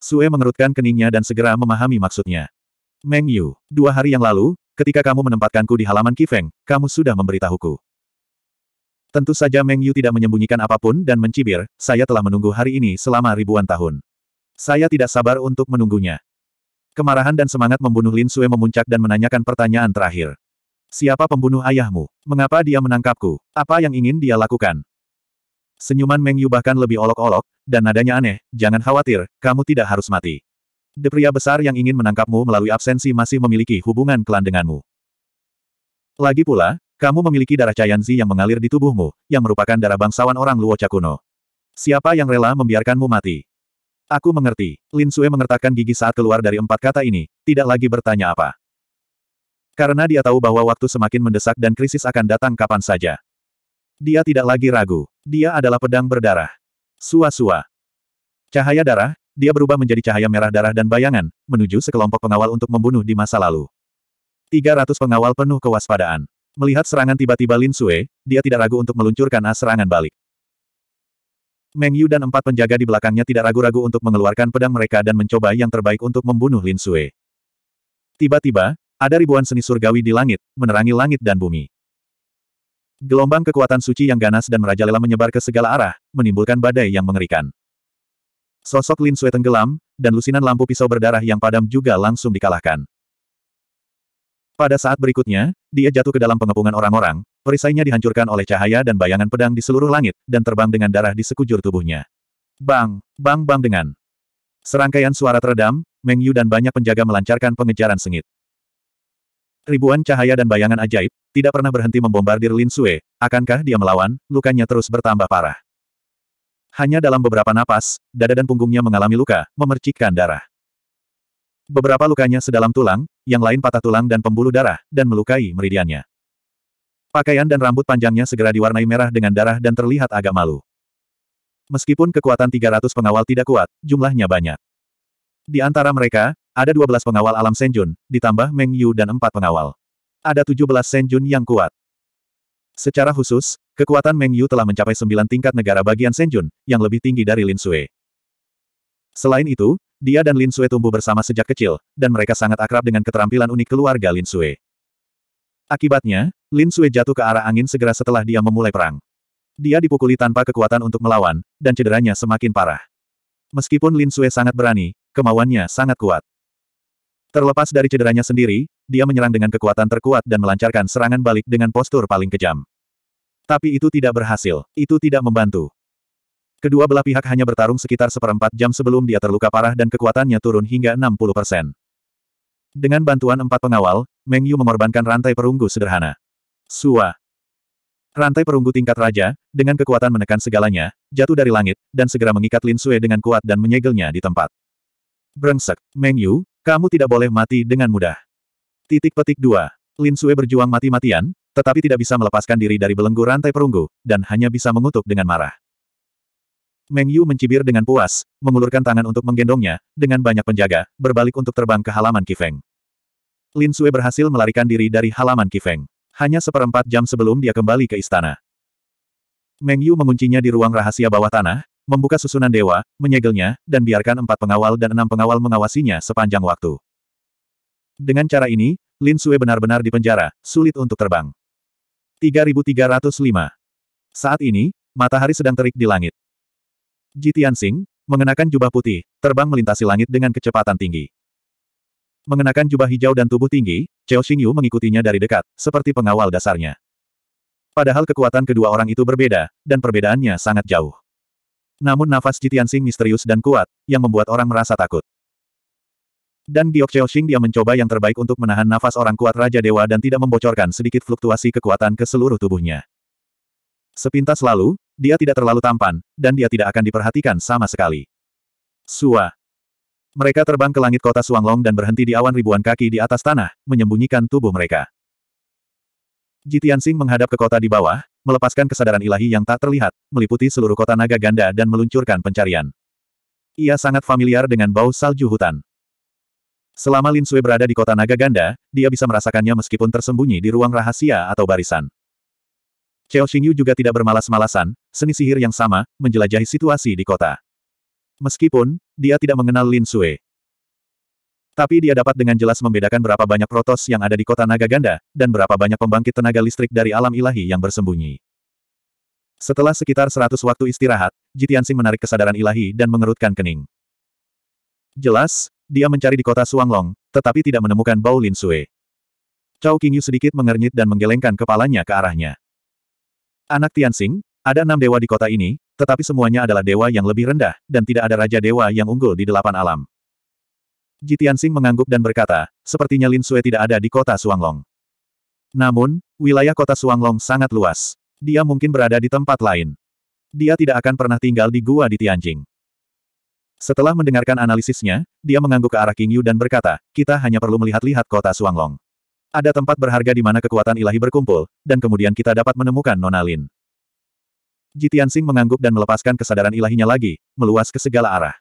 Sue mengerutkan keningnya dan segera memahami maksudnya. Meng Yu. Dua hari yang lalu, Ketika kamu menempatkanku di halaman Kifeng, kamu sudah memberitahuku. Tentu saja Meng Yu tidak menyembunyikan apapun dan mencibir, saya telah menunggu hari ini selama ribuan tahun. Saya tidak sabar untuk menunggunya. Kemarahan dan semangat membunuh Lin Sue memuncak dan menanyakan pertanyaan terakhir. Siapa pembunuh ayahmu? Mengapa dia menangkapku? Apa yang ingin dia lakukan? Senyuman Meng Yu bahkan lebih olok-olok, dan nadanya aneh, jangan khawatir, kamu tidak harus mati. The pria besar yang ingin menangkapmu melalui absensi masih memiliki hubungan klan denganmu. Lagi pula, kamu memiliki darah Cayanzi yang mengalir di tubuhmu, yang merupakan darah bangsawan orang Luo Cakuno. Siapa yang rela membiarkanmu mati? Aku mengerti. Lin Sue mengertakkan gigi saat keluar dari empat kata ini, tidak lagi bertanya apa. Karena dia tahu bahwa waktu semakin mendesak dan krisis akan datang kapan saja. Dia tidak lagi ragu. Dia adalah pedang berdarah. Sua-sua. Cahaya darah, dia berubah menjadi cahaya merah darah dan bayangan, menuju sekelompok pengawal untuk membunuh di masa lalu. 300 pengawal penuh kewaspadaan. Melihat serangan tiba-tiba Lin Sue, dia tidak ragu untuk meluncurkan as serangan balik. Meng Yu dan empat penjaga di belakangnya tidak ragu-ragu untuk mengeluarkan pedang mereka dan mencoba yang terbaik untuk membunuh Lin Sue. Tiba-tiba, ada ribuan seni surgawi di langit, menerangi langit dan bumi. Gelombang kekuatan suci yang ganas dan merajalela menyebar ke segala arah, menimbulkan badai yang mengerikan. Sosok Lin Sui tenggelam, dan lusinan lampu pisau berdarah yang padam juga langsung dikalahkan. Pada saat berikutnya, dia jatuh ke dalam pengepungan orang-orang, perisainya dihancurkan oleh cahaya dan bayangan pedang di seluruh langit, dan terbang dengan darah di sekujur tubuhnya. Bang, bang bang dengan. Serangkaian suara teredam, Meng Yu dan banyak penjaga melancarkan pengejaran sengit. Ribuan cahaya dan bayangan ajaib, tidak pernah berhenti membombardir Lin Sue, akankah dia melawan, lukanya terus bertambah parah. Hanya dalam beberapa napas, dada dan punggungnya mengalami luka, memercikkan darah. Beberapa lukanya sedalam tulang, yang lain patah tulang dan pembuluh darah, dan melukai meridiannya. Pakaian dan rambut panjangnya segera diwarnai merah dengan darah dan terlihat agak malu. Meskipun kekuatan 300 pengawal tidak kuat, jumlahnya banyak. Di antara mereka, ada 12 pengawal alam Senjun, ditambah Meng Yu dan 4 pengawal. Ada 17 Senjun yang kuat. Secara khusus, kekuatan Meng Yu telah mencapai sembilan tingkat negara bagian Senjun, yang lebih tinggi dari Lin Sui. Selain itu, dia dan Lin Sui tumbuh bersama sejak kecil, dan mereka sangat akrab dengan keterampilan unik keluarga Lin Sui. Akibatnya, Lin Sui jatuh ke arah angin segera setelah dia memulai perang. Dia dipukuli tanpa kekuatan untuk melawan, dan cederanya semakin parah. Meskipun Lin Sui sangat berani, kemauannya sangat kuat. Terlepas dari cederanya sendiri, dia menyerang dengan kekuatan terkuat dan melancarkan serangan balik dengan postur paling kejam. Tapi itu tidak berhasil, itu tidak membantu. Kedua belah pihak hanya bertarung sekitar seperempat jam sebelum dia terluka parah dan kekuatannya turun hingga 60 persen. Dengan bantuan empat pengawal, Meng Yu mengorbankan rantai perunggu sederhana. Sua. Rantai perunggu tingkat raja, dengan kekuatan menekan segalanya, jatuh dari langit, dan segera mengikat Lin Sui dengan kuat dan menyegelnya di tempat. Brengsek, Meng Yu, kamu tidak boleh mati dengan mudah. Titik petik 2. Lin Sue berjuang mati-matian, tetapi tidak bisa melepaskan diri dari belenggu rantai perunggu, dan hanya bisa mengutuk dengan marah. Meng Yu mencibir dengan puas, mengulurkan tangan untuk menggendongnya, dengan banyak penjaga, berbalik untuk terbang ke halaman Kifeng. Lin Sue berhasil melarikan diri dari halaman Kifeng. Hanya seperempat jam sebelum dia kembali ke istana. Meng Yu menguncinya di ruang rahasia bawah tanah, membuka susunan dewa, menyegelnya, dan biarkan empat pengawal dan enam pengawal mengawasinya sepanjang waktu. Dengan cara ini, Lin Sue benar-benar dipenjara, sulit untuk terbang. 3305 Saat ini, matahari sedang terik di langit. Ji Tianxing, mengenakan jubah putih, terbang melintasi langit dengan kecepatan tinggi. Mengenakan jubah hijau dan tubuh tinggi, Cao Xingyu mengikutinya dari dekat, seperti pengawal dasarnya. Padahal kekuatan kedua orang itu berbeda, dan perbedaannya sangat jauh. Namun nafas Jitiansing misterius dan kuat, yang membuat orang merasa takut. Dan Giok Xing dia mencoba yang terbaik untuk menahan nafas orang kuat Raja Dewa dan tidak membocorkan sedikit fluktuasi kekuatan ke seluruh tubuhnya. Sepintas lalu, dia tidak terlalu tampan, dan dia tidak akan diperhatikan sama sekali. Sua. Mereka terbang ke langit kota Suanglong dan berhenti di awan ribuan kaki di atas tanah, menyembunyikan tubuh mereka. Jitiansing menghadap ke kota di bawah, melepaskan kesadaran ilahi yang tak terlihat, meliputi seluruh kota naga ganda dan meluncurkan pencarian. Ia sangat familiar dengan bau salju hutan. Selama Lin Sui berada di kota naga ganda, dia bisa merasakannya meskipun tersembunyi di ruang rahasia atau barisan. Chao Xingyu juga tidak bermalas-malasan, seni sihir yang sama, menjelajahi situasi di kota. Meskipun, dia tidak mengenal Lin Sui. Tapi dia dapat dengan jelas membedakan berapa banyak protos yang ada di kota naga ganda, dan berapa banyak pembangkit tenaga listrik dari alam ilahi yang bersembunyi. Setelah sekitar 100 waktu istirahat, Jitiansing menarik kesadaran ilahi dan mengerutkan kening. Jelas, dia mencari di kota Suanglong, tetapi tidak menemukan Bao Lin Sui. Cao Qingyu sedikit mengernyit dan menggelengkan kepalanya ke arahnya. Anak Tianxing, ada enam dewa di kota ini, tetapi semuanya adalah dewa yang lebih rendah, dan tidak ada raja dewa yang unggul di delapan alam. Ji Tianxing mengangguk dan berkata, sepertinya Lin Sui tidak ada di kota Suanglong. Namun, wilayah kota Suanglong sangat luas. Dia mungkin berada di tempat lain. Dia tidak akan pernah tinggal di gua di Tianjing. Setelah mendengarkan analisisnya, dia mengangguk ke arah King Yu dan berkata, kita hanya perlu melihat-lihat kota Suanglong. Ada tempat berharga di mana kekuatan ilahi berkumpul, dan kemudian kita dapat menemukan Nona Lin. Jitian Sing mengangguk dan melepaskan kesadaran ilahinya lagi, meluas ke segala arah.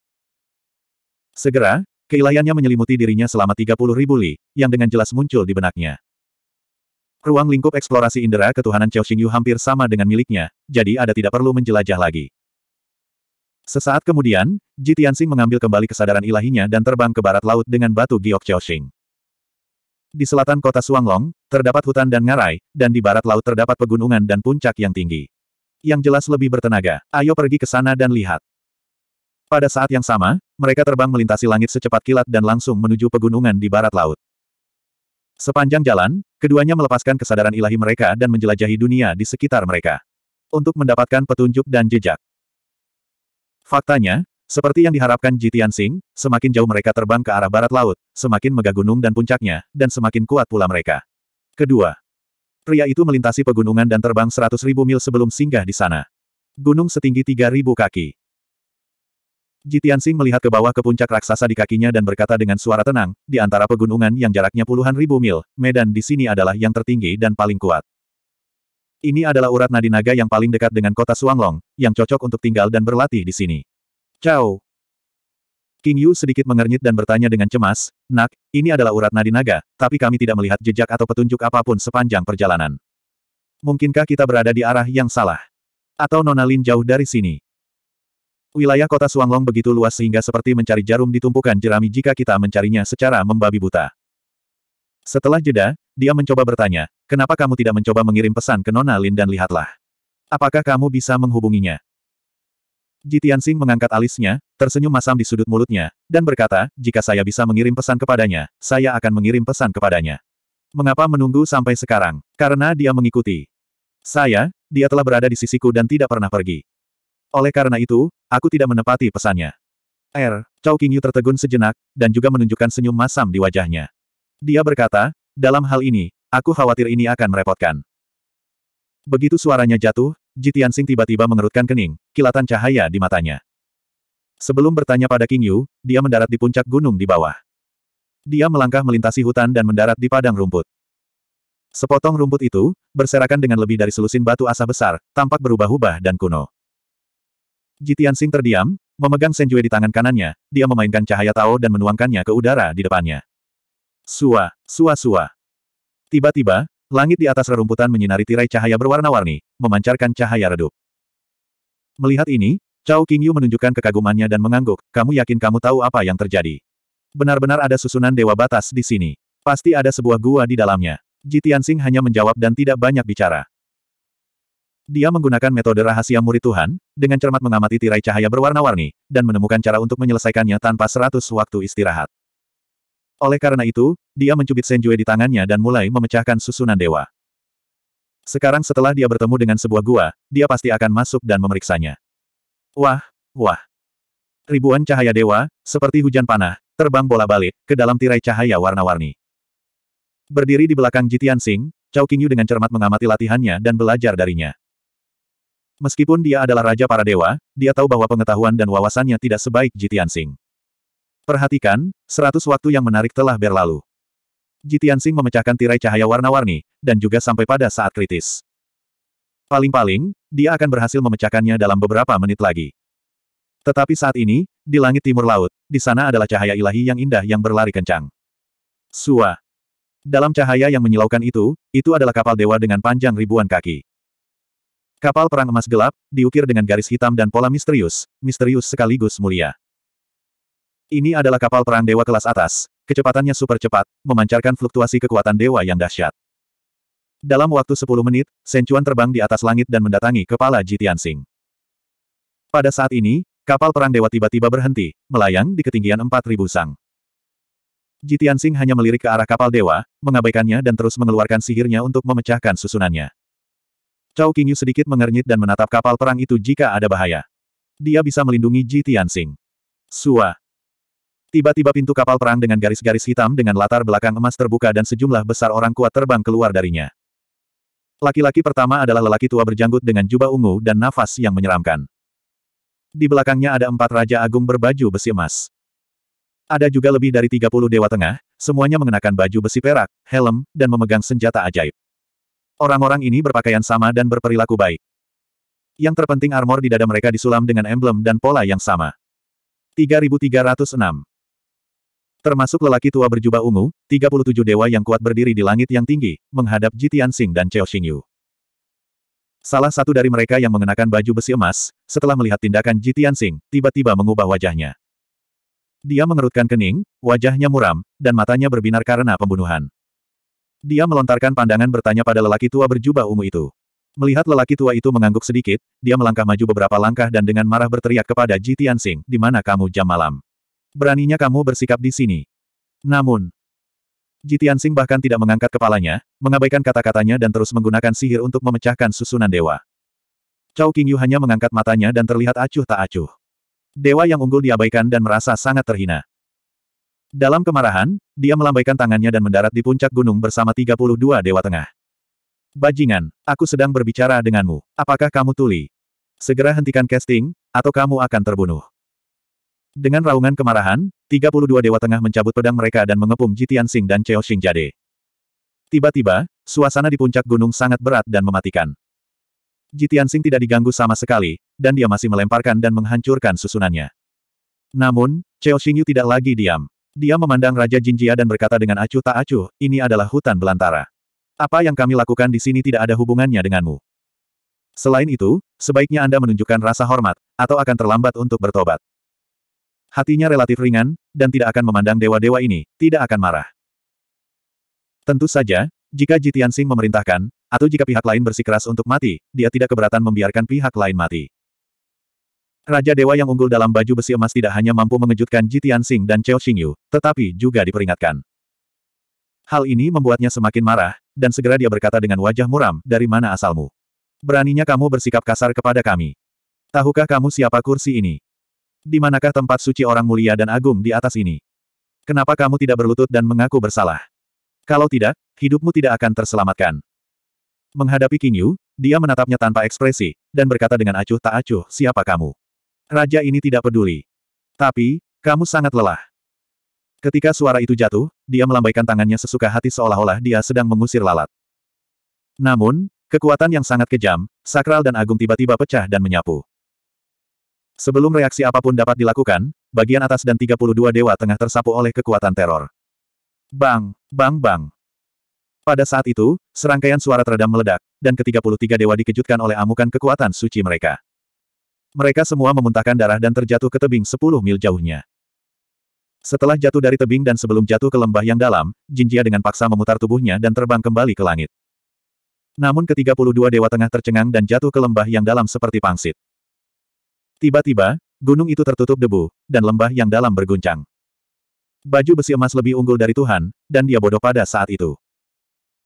Segera, keilahiannya menyelimuti dirinya selama 30 ribu li, yang dengan jelas muncul di benaknya. Ruang lingkup eksplorasi indera ketuhanan Chao Xingyu hampir sama dengan miliknya, jadi ada tidak perlu menjelajah lagi. Sesaat kemudian, Ji mengambil kembali kesadaran ilahinya dan terbang ke barat laut dengan batu giok Chaoxing. Di selatan kota Suanglong, terdapat hutan dan ngarai, dan di barat laut terdapat pegunungan dan puncak yang tinggi. Yang jelas lebih bertenaga, ayo pergi ke sana dan lihat. Pada saat yang sama, mereka terbang melintasi langit secepat kilat dan langsung menuju pegunungan di barat laut. Sepanjang jalan, keduanya melepaskan kesadaran ilahi mereka dan menjelajahi dunia di sekitar mereka. Untuk mendapatkan petunjuk dan jejak, Faktanya, seperti yang diharapkan Jitian Sing, semakin jauh mereka terbang ke arah barat laut, semakin megah gunung dan puncaknya, dan semakin kuat pula mereka. Kedua, pria itu melintasi pegunungan dan terbang 100.000 mil sebelum singgah di sana. Gunung setinggi 3.000 kaki. Jitian Sing melihat ke bawah ke puncak raksasa di kakinya dan berkata dengan suara tenang, di antara pegunungan yang jaraknya puluhan ribu mil, medan di sini adalah yang tertinggi dan paling kuat. Ini adalah urat nadi naga yang paling dekat dengan kota Suanglong, yang cocok untuk tinggal dan berlatih di sini. Ciao. King Yu sedikit mengernyit dan bertanya dengan cemas, Nak, ini adalah urat nadi naga, tapi kami tidak melihat jejak atau petunjuk apapun sepanjang perjalanan. Mungkinkah kita berada di arah yang salah? Atau Nona Lin jauh dari sini? Wilayah kota Suanglong begitu luas sehingga seperti mencari jarum di tumpukan jerami jika kita mencarinya secara membabi buta. Setelah jeda, dia mencoba bertanya, Kenapa kamu tidak mencoba mengirim pesan ke Nona Lin dan lihatlah? Apakah kamu bisa menghubunginya? Jitian Sing mengangkat alisnya, tersenyum masam di sudut mulutnya, dan berkata, jika saya bisa mengirim pesan kepadanya, saya akan mengirim pesan kepadanya. Mengapa menunggu sampai sekarang? Karena dia mengikuti. Saya, dia telah berada di sisiku dan tidak pernah pergi. Oleh karena itu, aku tidak menepati pesannya. Er, Chao Qingyu tertegun sejenak, dan juga menunjukkan senyum masam di wajahnya. Dia berkata, dalam hal ini, Aku khawatir ini akan merepotkan. Begitu suaranya jatuh, Jitian Sing tiba-tiba mengerutkan kening, kilatan cahaya di matanya. Sebelum bertanya pada King Yu, dia mendarat di puncak gunung di bawah. Dia melangkah melintasi hutan dan mendarat di padang rumput. Sepotong rumput itu, berserakan dengan lebih dari selusin batu asa besar, tampak berubah-ubah dan kuno. Jitian Sing terdiam, memegang Senjue di tangan kanannya, dia memainkan cahaya Tao dan menuangkannya ke udara di depannya. Sua, sua sua. Tiba-tiba, langit di atas rerumputan menyinari tirai cahaya berwarna-warni, memancarkan cahaya redup. Melihat ini, Cao Qingyu menunjukkan kekagumannya dan mengangguk, kamu yakin kamu tahu apa yang terjadi. Benar-benar ada susunan dewa batas di sini. Pasti ada sebuah gua di dalamnya. Ji Tianxing hanya menjawab dan tidak banyak bicara. Dia menggunakan metode rahasia murid Tuhan, dengan cermat mengamati tirai cahaya berwarna-warni, dan menemukan cara untuk menyelesaikannya tanpa seratus waktu istirahat. Oleh karena itu, dia mencubit Senjue di tangannya dan mulai memecahkan susunan dewa. Sekarang setelah dia bertemu dengan sebuah gua, dia pasti akan masuk dan memeriksanya. Wah, wah. Ribuan cahaya dewa, seperti hujan panah, terbang bola balik, ke dalam tirai cahaya warna-warni. Berdiri di belakang Jitian Sing, Chao Qingyu dengan cermat mengamati latihannya dan belajar darinya. Meskipun dia adalah raja para dewa, dia tahu bahwa pengetahuan dan wawasannya tidak sebaik Jitian Sing. Perhatikan, seratus waktu yang menarik telah berlalu. Jitian Jitiansing memecahkan tirai cahaya warna-warni, dan juga sampai pada saat kritis. Paling-paling, dia akan berhasil memecahkannya dalam beberapa menit lagi. Tetapi saat ini, di langit timur laut, di sana adalah cahaya ilahi yang indah yang berlari kencang. Sua. Dalam cahaya yang menyilaukan itu, itu adalah kapal dewa dengan panjang ribuan kaki. Kapal perang emas gelap, diukir dengan garis hitam dan pola misterius, misterius sekaligus mulia. Ini adalah kapal perang dewa kelas atas, kecepatannya super cepat, memancarkan fluktuasi kekuatan dewa yang dahsyat. Dalam waktu 10 menit, Sencuan terbang di atas langit dan mendatangi kepala Jitian Sing. Pada saat ini, kapal perang dewa tiba-tiba berhenti, melayang di ketinggian 4.000 sang. Jitian Sing hanya melirik ke arah kapal dewa, mengabaikannya dan terus mengeluarkan sihirnya untuk memecahkan susunannya. Cao Qingyu sedikit mengernyit dan menatap kapal perang itu jika ada bahaya. Dia bisa melindungi Jitian Sing. Suah! Tiba-tiba pintu kapal perang dengan garis-garis hitam dengan latar belakang emas terbuka dan sejumlah besar orang kuat terbang keluar darinya. Laki-laki pertama adalah lelaki tua berjanggut dengan jubah ungu dan nafas yang menyeramkan. Di belakangnya ada empat raja agung berbaju besi emas. Ada juga lebih dari 30 dewa tengah, semuanya mengenakan baju besi perak, helm, dan memegang senjata ajaib. Orang-orang ini berpakaian sama dan berperilaku baik. Yang terpenting armor di dada mereka disulam dengan emblem dan pola yang sama. 3306 Termasuk lelaki tua berjubah ungu, 37 dewa yang kuat berdiri di langit yang tinggi, menghadap Jitian Xing dan Cao Xingyu. Salah satu dari mereka yang mengenakan baju besi emas, setelah melihat tindakan Jitian Xing, tiba-tiba mengubah wajahnya. Dia mengerutkan kening, wajahnya muram, dan matanya berbinar karena pembunuhan. Dia melontarkan pandangan bertanya pada lelaki tua berjubah ungu itu. Melihat lelaki tua itu mengangguk sedikit, dia melangkah maju beberapa langkah dan dengan marah berteriak kepada Ji Tianxing, di mana kamu jam malam. Beraninya kamu bersikap di sini. Namun, Jitian Sing bahkan tidak mengangkat kepalanya, mengabaikan kata-katanya dan terus menggunakan sihir untuk memecahkan susunan dewa. Chao Qingyu hanya mengangkat matanya dan terlihat acuh tak acuh. Dewa yang unggul diabaikan dan merasa sangat terhina. Dalam kemarahan, dia melambaikan tangannya dan mendarat di puncak gunung bersama 32 dewa tengah. Bajingan, aku sedang berbicara denganmu. Apakah kamu tuli? Segera hentikan casting, atau kamu akan terbunuh. Dengan raungan kemarahan, 32 dewa tengah mencabut pedang mereka dan mengepung Jitian Sing dan Cheo Xing Jade. Tiba-tiba, suasana di puncak gunung sangat berat dan mematikan. Jitian Sing tidak diganggu sama sekali, dan dia masih melemparkan dan menghancurkan susunannya. Namun, Cheo Xingyu tidak lagi diam. Dia memandang Raja Jinjia dan berkata dengan acuh tak acuh, ini adalah hutan belantara. Apa yang kami lakukan di sini tidak ada hubungannya denganmu. Selain itu, sebaiknya Anda menunjukkan rasa hormat, atau akan terlambat untuk bertobat hatinya relatif ringan, dan tidak akan memandang dewa-dewa ini, tidak akan marah. Tentu saja, jika Jitian Sing memerintahkan, atau jika pihak lain bersikeras untuk mati, dia tidak keberatan membiarkan pihak lain mati. Raja Dewa yang unggul dalam baju besi emas tidak hanya mampu mengejutkan Jitian Sing dan Cheo Xingyu, tetapi juga diperingatkan. Hal ini membuatnya semakin marah, dan segera dia berkata dengan wajah muram, dari mana asalmu? Beraninya kamu bersikap kasar kepada kami. Tahukah kamu siapa kursi ini? Di manakah tempat suci orang mulia dan agung di atas ini? Kenapa kamu tidak berlutut dan mengaku bersalah? Kalau tidak, hidupmu tidak akan terselamatkan. Menghadapi King Yu, dia menatapnya tanpa ekspresi, dan berkata dengan acuh tak acuh, siapa kamu? Raja ini tidak peduli. Tapi, kamu sangat lelah. Ketika suara itu jatuh, dia melambaikan tangannya sesuka hati seolah-olah dia sedang mengusir lalat. Namun, kekuatan yang sangat kejam, sakral dan agung tiba-tiba pecah dan menyapu. Sebelum reaksi apapun dapat dilakukan, bagian atas dan 32 dewa tengah tersapu oleh kekuatan teror. Bang, bang, bang. Pada saat itu, serangkaian suara teredam meledak, dan ke-33 dewa dikejutkan oleh amukan kekuatan suci mereka. Mereka semua memuntahkan darah dan terjatuh ke tebing sepuluh mil jauhnya. Setelah jatuh dari tebing dan sebelum jatuh ke lembah yang dalam, Jinjia dengan paksa memutar tubuhnya dan terbang kembali ke langit. Namun ke-32 dewa tengah tercengang dan jatuh ke lembah yang dalam seperti pangsit. Tiba-tiba, gunung itu tertutup debu, dan lembah yang dalam berguncang. Baju besi emas lebih unggul dari Tuhan, dan dia bodoh pada saat itu.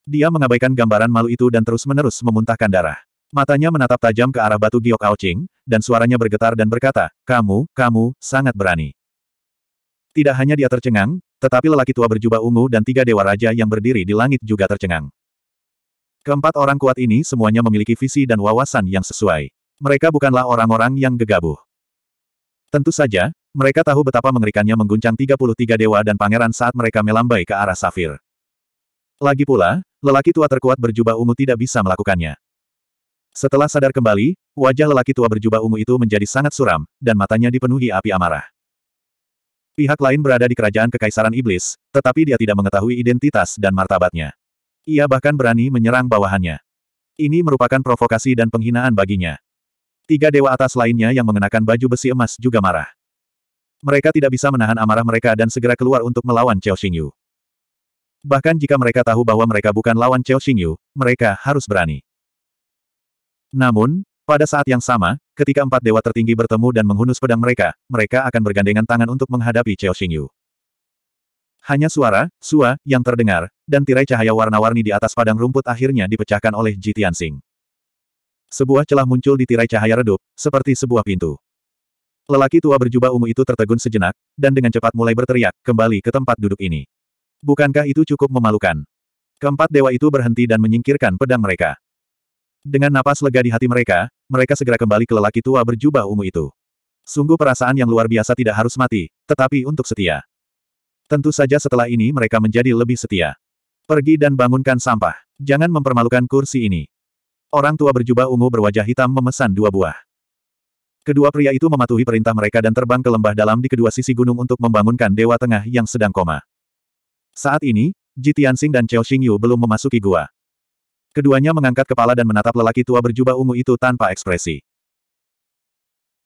Dia mengabaikan gambaran malu itu dan terus-menerus memuntahkan darah. Matanya menatap tajam ke arah batu giok Aoching, dan suaranya bergetar dan berkata, Kamu, kamu, sangat berani. Tidak hanya dia tercengang, tetapi lelaki tua berjubah ungu dan tiga dewa raja yang berdiri di langit juga tercengang. Keempat orang kuat ini semuanya memiliki visi dan wawasan yang sesuai. Mereka bukanlah orang-orang yang gegabah. Tentu saja, mereka tahu betapa mengerikannya mengguncang 33 dewa dan pangeran saat mereka melambai ke arah Safir. Lagi pula, lelaki tua terkuat berjubah ungu tidak bisa melakukannya. Setelah sadar kembali, wajah lelaki tua berjubah ungu itu menjadi sangat suram, dan matanya dipenuhi api amarah. Pihak lain berada di kerajaan Kekaisaran Iblis, tetapi dia tidak mengetahui identitas dan martabatnya. Ia bahkan berani menyerang bawahannya. Ini merupakan provokasi dan penghinaan baginya. Tiga dewa atas lainnya yang mengenakan baju besi emas juga marah. Mereka tidak bisa menahan amarah mereka dan segera keluar untuk melawan Chao Xingyu. Bahkan jika mereka tahu bahwa mereka bukan lawan Chao Xingyu, mereka harus berani. Namun, pada saat yang sama, ketika empat dewa tertinggi bertemu dan menghunus pedang mereka, mereka akan bergandengan tangan untuk menghadapi Chao Xingyu. Hanya suara, sua, yang terdengar, dan tirai cahaya warna-warni di atas padang rumput akhirnya dipecahkan oleh Ji Tianxing. Sebuah celah muncul di tirai cahaya redup, seperti sebuah pintu. Lelaki tua berjubah ungu itu tertegun sejenak, dan dengan cepat mulai berteriak, kembali ke tempat duduk ini. Bukankah itu cukup memalukan? Keempat dewa itu berhenti dan menyingkirkan pedang mereka. Dengan napas lega di hati mereka, mereka segera kembali ke lelaki tua berjubah ungu itu. Sungguh perasaan yang luar biasa tidak harus mati, tetapi untuk setia. Tentu saja setelah ini mereka menjadi lebih setia. Pergi dan bangunkan sampah. Jangan mempermalukan kursi ini. Orang tua berjubah ungu berwajah hitam memesan dua buah. Kedua pria itu mematuhi perintah mereka dan terbang ke lembah dalam di kedua sisi gunung untuk membangunkan Dewa Tengah yang sedang koma. Saat ini, Ji Tianxing dan Cao Xingyu belum memasuki gua. Keduanya mengangkat kepala dan menatap lelaki tua berjubah ungu itu tanpa ekspresi.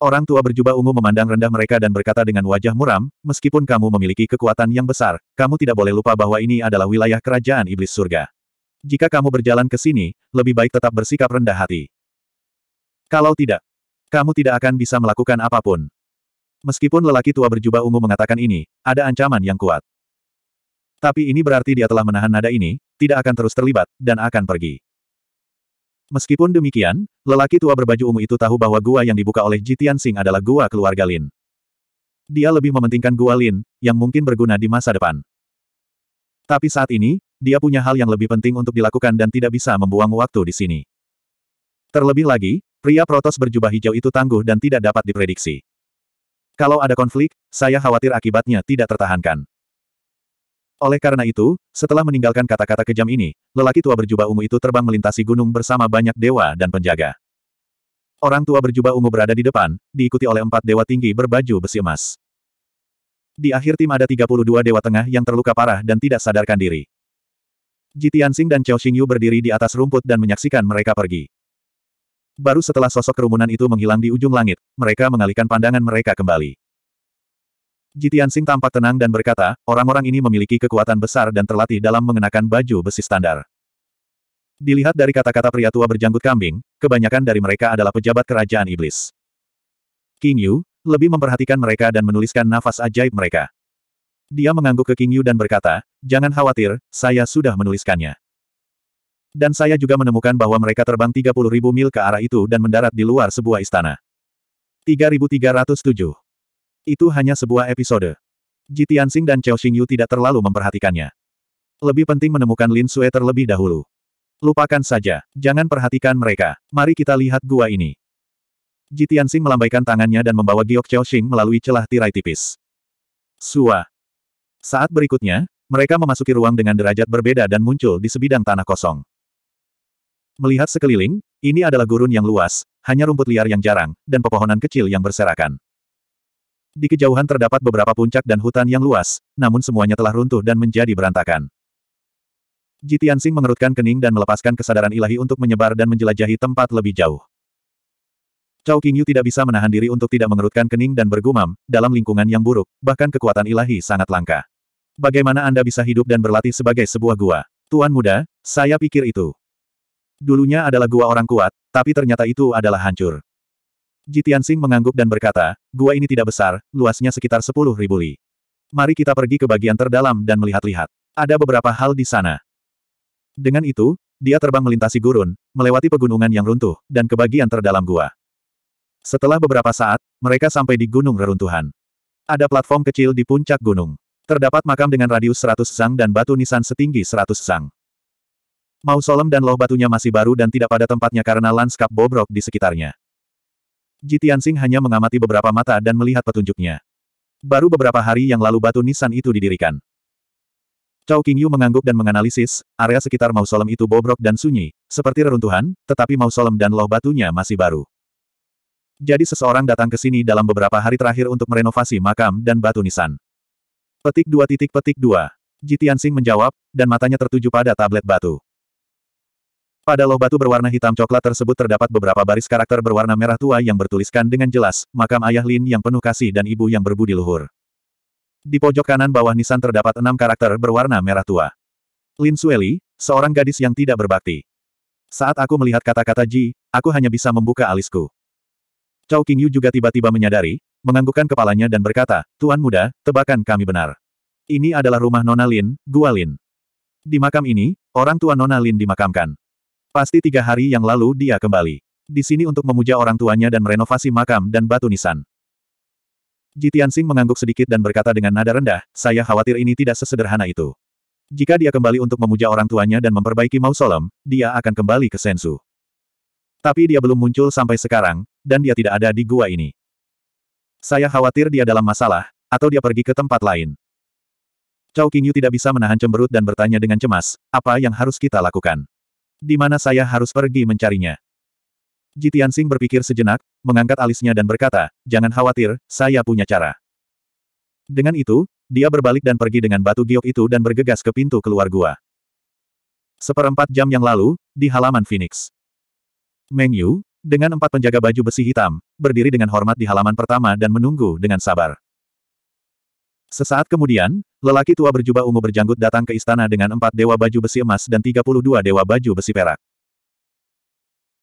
Orang tua berjubah ungu memandang rendah mereka dan berkata dengan wajah muram, meskipun kamu memiliki kekuatan yang besar, kamu tidak boleh lupa bahwa ini adalah wilayah kerajaan iblis surga. Jika kamu berjalan ke sini, lebih baik tetap bersikap rendah hati. Kalau tidak, kamu tidak akan bisa melakukan apapun. Meskipun lelaki tua berjubah ungu mengatakan ini, ada ancaman yang kuat. Tapi ini berarti dia telah menahan nada ini, tidak akan terus terlibat, dan akan pergi. Meskipun demikian, lelaki tua berbaju ungu itu tahu bahwa gua yang dibuka oleh Jitian Sing adalah gua keluarga Lin. Dia lebih mementingkan gua Lin, yang mungkin berguna di masa depan. Tapi saat ini, dia punya hal yang lebih penting untuk dilakukan dan tidak bisa membuang waktu di sini. Terlebih lagi, pria Protos berjubah hijau itu tangguh dan tidak dapat diprediksi. Kalau ada konflik, saya khawatir akibatnya tidak tertahankan. Oleh karena itu, setelah meninggalkan kata-kata kejam ini, lelaki tua berjubah ungu itu terbang melintasi gunung bersama banyak dewa dan penjaga. Orang tua berjubah ungu berada di depan, diikuti oleh empat dewa tinggi berbaju besi emas. Di akhir tim ada 32 dewa tengah yang terluka parah dan tidak sadarkan diri. Ji Tianxing dan Cao Xingyu berdiri di atas rumput dan menyaksikan mereka pergi. Baru setelah sosok kerumunan itu menghilang di ujung langit, mereka mengalihkan pandangan mereka kembali. Ji Tianxing tampak tenang dan berkata, orang-orang ini memiliki kekuatan besar dan terlatih dalam mengenakan baju besi standar. Dilihat dari kata-kata pria tua berjanggut kambing, kebanyakan dari mereka adalah pejabat kerajaan iblis. King Yu, lebih memperhatikan mereka dan menuliskan nafas ajaib mereka. Dia mengangguk ke King Yu dan berkata, jangan khawatir, saya sudah menuliskannya. Dan saya juga menemukan bahwa mereka terbang ribu mil ke arah itu dan mendarat di luar sebuah istana. 3307. Itu hanya sebuah episode. Ji Tianxing dan Chao Xingyu tidak terlalu memperhatikannya. Lebih penting menemukan Lin Sue terlebih dahulu. Lupakan saja, jangan perhatikan mereka. Mari kita lihat gua ini. Ji Tianxing melambaikan tangannya dan membawa Giok Chao Xing melalui celah tirai tipis. Suah. Saat berikutnya, mereka memasuki ruang dengan derajat berbeda dan muncul di sebidang tanah kosong. Melihat sekeliling, ini adalah gurun yang luas, hanya rumput liar yang jarang, dan pepohonan kecil yang berserakan. Di kejauhan terdapat beberapa puncak dan hutan yang luas, namun semuanya telah runtuh dan menjadi berantakan. Jitiansing mengerutkan kening dan melepaskan kesadaran ilahi untuk menyebar dan menjelajahi tempat lebih jauh. Cao Qingyu tidak bisa menahan diri untuk tidak mengerutkan kening dan bergumam, dalam lingkungan yang buruk, bahkan kekuatan ilahi sangat langka. Bagaimana Anda bisa hidup dan berlatih sebagai sebuah gua? Tuan muda, saya pikir itu. Dulunya adalah gua orang kuat, tapi ternyata itu adalah hancur. Jitian Sing mengangguk dan berkata, gua ini tidak besar, luasnya sekitar sepuluh ribu li. Mari kita pergi ke bagian terdalam dan melihat-lihat. Ada beberapa hal di sana. Dengan itu, dia terbang melintasi gurun, melewati pegunungan yang runtuh, dan ke bagian terdalam gua. Setelah beberapa saat, mereka sampai di gunung reruntuhan. Ada platform kecil di puncak gunung. Terdapat makam dengan radius 100 sang dan batu nisan setinggi 100 sang. Mausolem dan loh batunya masih baru dan tidak pada tempatnya karena lanskap bobrok di sekitarnya. Ji Tianxing hanya mengamati beberapa mata dan melihat petunjuknya. Baru beberapa hari yang lalu batu nisan itu didirikan. Cao Qingyu mengangguk dan menganalisis, area sekitar mausolem itu bobrok dan sunyi, seperti reruntuhan, tetapi mausolem dan loh batunya masih baru. Jadi seseorang datang ke sini dalam beberapa hari terakhir untuk merenovasi makam dan batu nisan. Petik dua titik petik dua. Jitian Sing menjawab, dan matanya tertuju pada tablet batu. Pada loh batu berwarna hitam coklat tersebut terdapat beberapa baris karakter berwarna merah tua yang bertuliskan dengan jelas, makam ayah Lin yang penuh kasih dan ibu yang berbudi luhur. Di pojok kanan bawah nisan terdapat enam karakter berwarna merah tua. Lin Sueli, seorang gadis yang tidak berbakti. Saat aku melihat kata-kata Ji, aku hanya bisa membuka alisku. Cao Qingyu juga tiba-tiba menyadari, menganggukkan kepalanya dan berkata, Tuan muda, tebakan kami benar. Ini adalah rumah Nona Lin, Gua Lin. Di makam ini, orang tua Nona Lin dimakamkan. Pasti tiga hari yang lalu dia kembali. Di sini untuk memuja orang tuanya dan merenovasi makam dan batu nisan. Jitiansing mengangguk sedikit dan berkata dengan nada rendah, saya khawatir ini tidak sesederhana itu. Jika dia kembali untuk memuja orang tuanya dan memperbaiki mausoleum, dia akan kembali ke Sensu. Tapi dia belum muncul sampai sekarang, dan dia tidak ada di gua ini. Saya khawatir dia dalam masalah, atau dia pergi ke tempat lain. Chow Qingyu tidak bisa menahan cemberut dan bertanya dengan cemas, apa yang harus kita lakukan? Di mana saya harus pergi mencarinya? Jitian Sing berpikir sejenak, mengangkat alisnya dan berkata, jangan khawatir, saya punya cara. Dengan itu, dia berbalik dan pergi dengan batu giok itu dan bergegas ke pintu keluar gua. Seperempat jam yang lalu, di halaman Phoenix. Meng Yu, dengan empat penjaga baju besi hitam, berdiri dengan hormat di halaman pertama dan menunggu dengan sabar. Sesaat kemudian, lelaki tua berjubah ungu berjanggut datang ke istana dengan empat dewa baju besi emas dan 32 dewa baju besi perak.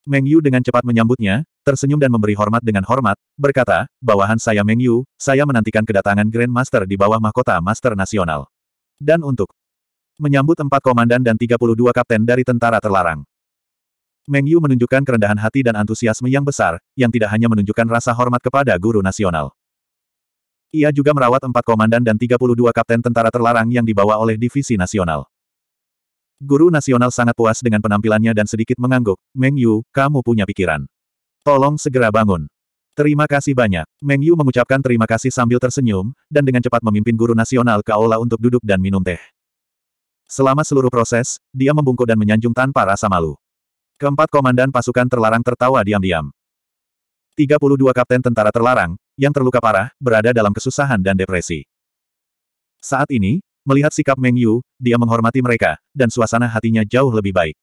Meng Yu dengan cepat menyambutnya, tersenyum dan memberi hormat dengan hormat, berkata, bawahan saya Meng Yu, saya menantikan kedatangan Grand Master di bawah mahkota Master Nasional. Dan untuk menyambut empat komandan dan 32 kapten dari tentara terlarang. Meng Yu menunjukkan kerendahan hati dan antusiasme yang besar, yang tidak hanya menunjukkan rasa hormat kepada guru nasional. Ia juga merawat empat komandan dan 32 kapten tentara terlarang yang dibawa oleh divisi nasional. Guru nasional sangat puas dengan penampilannya dan sedikit mengangguk, Meng Yu, kamu punya pikiran. Tolong segera bangun. Terima kasih banyak. Meng Yu mengucapkan terima kasih sambil tersenyum, dan dengan cepat memimpin guru nasional ke aula untuk duduk dan minum teh. Selama seluruh proses, dia membungkuk dan menyanjung tanpa rasa malu. Keempat komandan pasukan terlarang tertawa diam-diam. 32 kapten tentara terlarang, yang terluka parah, berada dalam kesusahan dan depresi. Saat ini, melihat sikap Meng Yu, dia menghormati mereka, dan suasana hatinya jauh lebih baik.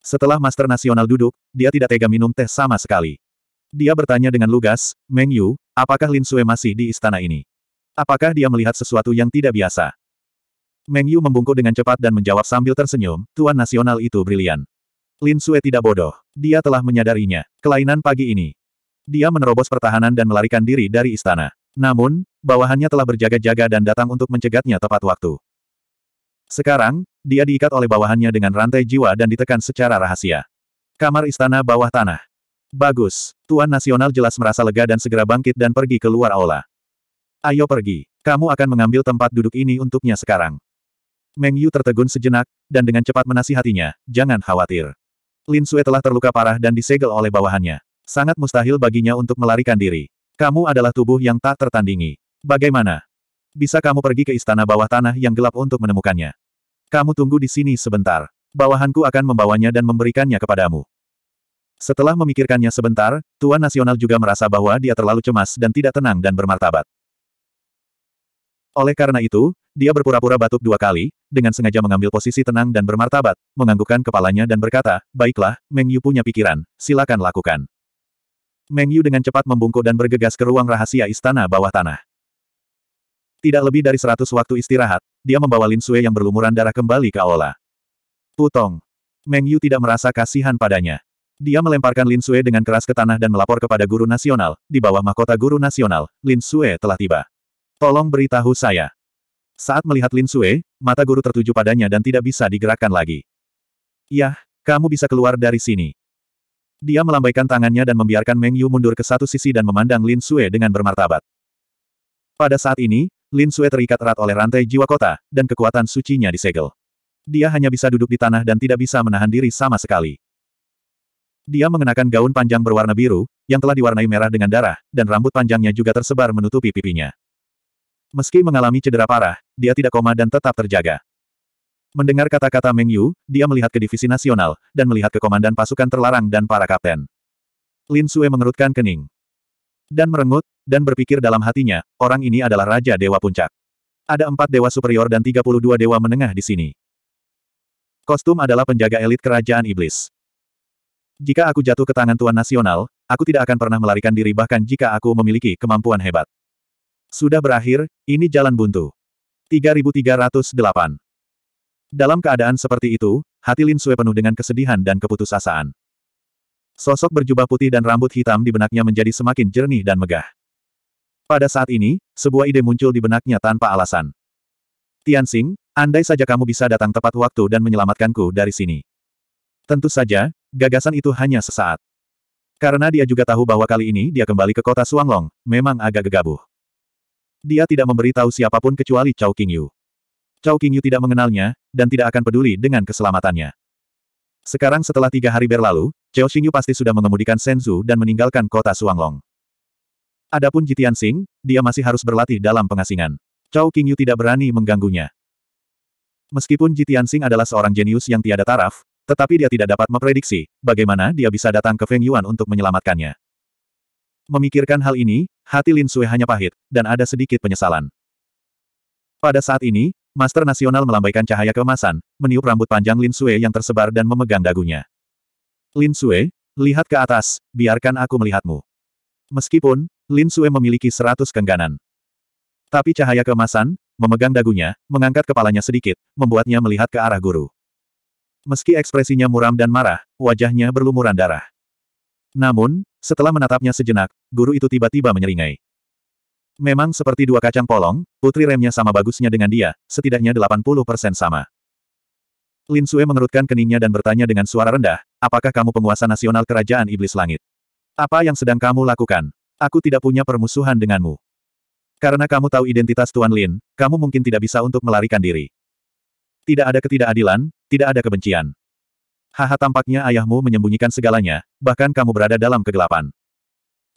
Setelah Master Nasional duduk, dia tidak tega minum teh sama sekali. Dia bertanya dengan lugas, Meng Yu, apakah Lin Sue masih di istana ini? Apakah dia melihat sesuatu yang tidak biasa? Meng Yu membungkuk dengan cepat dan menjawab sambil tersenyum, Tuan Nasional itu brilian. Lin Sue tidak bodoh. Dia telah menyadarinya. Kelainan pagi ini. Dia menerobos pertahanan dan melarikan diri dari istana. Namun, bawahannya telah berjaga-jaga dan datang untuk mencegatnya tepat waktu. Sekarang, dia diikat oleh bawahannya dengan rantai jiwa dan ditekan secara rahasia. Kamar istana bawah tanah. Bagus, Tuan Nasional jelas merasa lega dan segera bangkit dan pergi keluar aula. Ayo pergi, kamu akan mengambil tempat duduk ini untuknya sekarang. Meng Yu tertegun sejenak, dan dengan cepat menasihatinya, jangan khawatir. Lin Sue telah terluka parah dan disegel oleh bawahannya. Sangat mustahil baginya untuk melarikan diri. Kamu adalah tubuh yang tak tertandingi. Bagaimana? Bisa kamu pergi ke istana bawah tanah yang gelap untuk menemukannya. Kamu tunggu di sini sebentar. Bawahanku akan membawanya dan memberikannya kepadamu. Setelah memikirkannya sebentar, Tuan Nasional juga merasa bahwa dia terlalu cemas dan tidak tenang dan bermartabat. Oleh karena itu, dia berpura-pura batuk dua kali, dengan sengaja mengambil posisi tenang dan bermartabat, menganggukkan kepalanya dan berkata, Baiklah, Meng Yu punya pikiran, silakan lakukan. Meng Yu dengan cepat membungkuk dan bergegas ke ruang rahasia istana bawah tanah. Tidak lebih dari seratus waktu istirahat, dia membawa Lin Sue yang berlumuran darah kembali ke aula. Putong. Meng Yu tidak merasa kasihan padanya. Dia melemparkan Lin Sue dengan keras ke tanah dan melapor kepada guru nasional, di bawah mahkota guru nasional, Lin Sue telah tiba. Tolong beritahu saya. Saat melihat Lin Sue, mata guru tertuju padanya dan tidak bisa digerakkan lagi. Yah, kamu bisa keluar dari sini. Dia melambaikan tangannya dan membiarkan Meng Yu mundur ke satu sisi dan memandang Lin Sue dengan bermartabat. Pada saat ini, Lin Sue terikat erat oleh rantai jiwa kota, dan kekuatan sucinya disegel. Dia hanya bisa duduk di tanah dan tidak bisa menahan diri sama sekali. Dia mengenakan gaun panjang berwarna biru, yang telah diwarnai merah dengan darah, dan rambut panjangnya juga tersebar menutupi pipinya. Meski mengalami cedera parah, dia tidak koma dan tetap terjaga. Mendengar kata-kata Meng Yu, dia melihat ke divisi nasional, dan melihat ke komandan pasukan terlarang dan para kapten. Lin Sue mengerutkan kening. Dan merengut, dan berpikir dalam hatinya, orang ini adalah Raja Dewa Puncak. Ada empat dewa superior dan 32 dewa menengah di sini. Kostum adalah penjaga elit kerajaan iblis. Jika aku jatuh ke tangan Tuan Nasional, aku tidak akan pernah melarikan diri bahkan jika aku memiliki kemampuan hebat. Sudah berakhir, ini jalan buntu. 3308 Dalam keadaan seperti itu, hati Lin Sue penuh dengan kesedihan dan keputusasaan. Sosok berjubah putih dan rambut hitam di benaknya menjadi semakin jernih dan megah. Pada saat ini, sebuah ide muncul di benaknya tanpa alasan. Tian Xing, andai saja kamu bisa datang tepat waktu dan menyelamatkanku dari sini. Tentu saja, gagasan itu hanya sesaat. Karena dia juga tahu bahwa kali ini dia kembali ke kota Suanglong, memang agak gegabah. Dia tidak memberitahu siapapun kecuali Cao Qingyu. Cao Qingyu tidak mengenalnya, dan tidak akan peduli dengan keselamatannya. Sekarang setelah tiga hari berlalu, Cao Qingyu pasti sudah mengemudikan Senzu dan meninggalkan kota Suanglong. Adapun Jitian Sing, dia masih harus berlatih dalam pengasingan. Cao Qingyu tidak berani mengganggunya. Meskipun Jitian Sing adalah seorang jenius yang tiada taraf, tetapi dia tidak dapat memprediksi bagaimana dia bisa datang ke Feng Yuan untuk menyelamatkannya. Memikirkan hal ini, hati Lin Sui hanya pahit, dan ada sedikit penyesalan. Pada saat ini, Master Nasional melambaikan cahaya kemasan, meniup rambut panjang Lin Sui yang tersebar dan memegang dagunya. Lin Sui, lihat ke atas, biarkan aku melihatmu. Meskipun, Lin Sui memiliki seratus kengganan. Tapi cahaya kemasan, memegang dagunya, mengangkat kepalanya sedikit, membuatnya melihat ke arah guru. Meski ekspresinya muram dan marah, wajahnya berlumuran darah. Namun, setelah menatapnya sejenak, guru itu tiba-tiba menyeringai. Memang seperti dua kacang polong, putri remnya sama bagusnya dengan dia, setidaknya 80% sama. Lin Sue mengerutkan keningnya dan bertanya dengan suara rendah, apakah kamu penguasa nasional kerajaan iblis langit? Apa yang sedang kamu lakukan? Aku tidak punya permusuhan denganmu. Karena kamu tahu identitas Tuan Lin, kamu mungkin tidak bisa untuk melarikan diri. Tidak ada ketidakadilan, tidak ada kebencian. Haha tampaknya ayahmu menyembunyikan segalanya, bahkan kamu berada dalam kegelapan.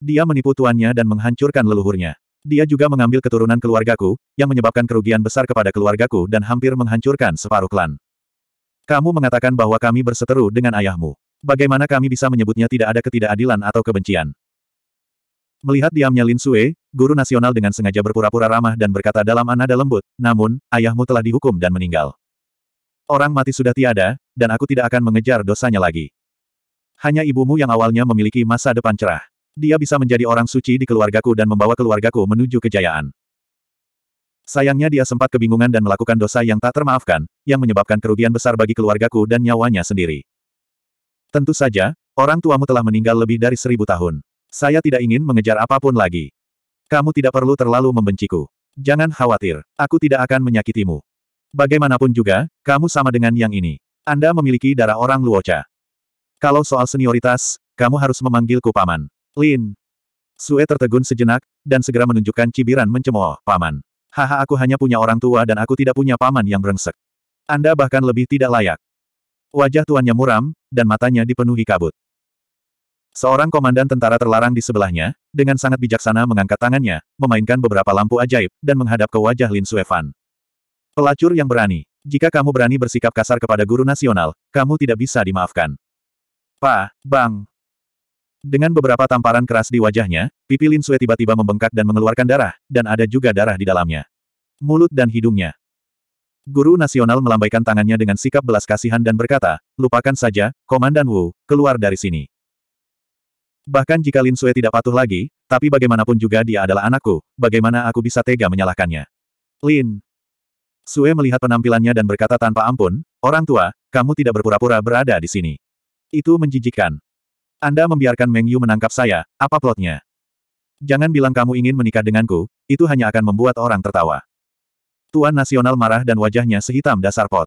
Dia menipu tuannya dan menghancurkan leluhurnya. Dia juga mengambil keturunan keluargaku, yang menyebabkan kerugian besar kepada keluargaku dan hampir menghancurkan separuh klan. Kamu mengatakan bahwa kami berseteru dengan ayahmu. Bagaimana kami bisa menyebutnya tidak ada ketidakadilan atau kebencian? Melihat diamnya Lin Sue, guru nasional dengan sengaja berpura-pura ramah dan berkata dalam anada lembut, namun, ayahmu telah dihukum dan meninggal. Orang mati sudah tiada, dan aku tidak akan mengejar dosanya lagi. Hanya ibumu yang awalnya memiliki masa depan cerah. Dia bisa menjadi orang suci di keluargaku dan membawa keluargaku menuju kejayaan. Sayangnya dia sempat kebingungan dan melakukan dosa yang tak termaafkan, yang menyebabkan kerugian besar bagi keluargaku dan nyawanya sendiri. Tentu saja, orang tuamu telah meninggal lebih dari seribu tahun. Saya tidak ingin mengejar apapun lagi. Kamu tidak perlu terlalu membenciku. Jangan khawatir, aku tidak akan menyakitimu. Bagaimanapun juga, kamu sama dengan yang ini. Anda memiliki darah orang Luocha. Kalau soal senioritas, kamu harus memanggilku paman. Lin. Sue tertegun sejenak, dan segera menunjukkan cibiran mencemooh, paman. Haha aku hanya punya orang tua dan aku tidak punya paman yang brengsek. Anda bahkan lebih tidak layak. Wajah tuannya muram, dan matanya dipenuhi kabut. Seorang komandan tentara terlarang di sebelahnya, dengan sangat bijaksana mengangkat tangannya, memainkan beberapa lampu ajaib, dan menghadap ke wajah Lin Suefan. Pelacur yang berani. Jika kamu berani bersikap kasar kepada guru nasional, kamu tidak bisa dimaafkan. Pa, Bang. Dengan beberapa tamparan keras di wajahnya, pipi Lin Sue tiba-tiba membengkak dan mengeluarkan darah, dan ada juga darah di dalamnya. Mulut dan hidungnya. Guru nasional melambaikan tangannya dengan sikap belas kasihan dan berkata, lupakan saja, Komandan Wu, keluar dari sini. Bahkan jika Lin Sue tidak patuh lagi, tapi bagaimanapun juga dia adalah anakku, bagaimana aku bisa tega menyalahkannya? Lin, Sue melihat penampilannya dan berkata tanpa ampun, Orang tua, kamu tidak berpura-pura berada di sini. Itu menjijikkan. Anda membiarkan Meng Yu menangkap saya, apa plotnya? Jangan bilang kamu ingin menikah denganku, itu hanya akan membuat orang tertawa. Tuan Nasional marah dan wajahnya sehitam dasar pot.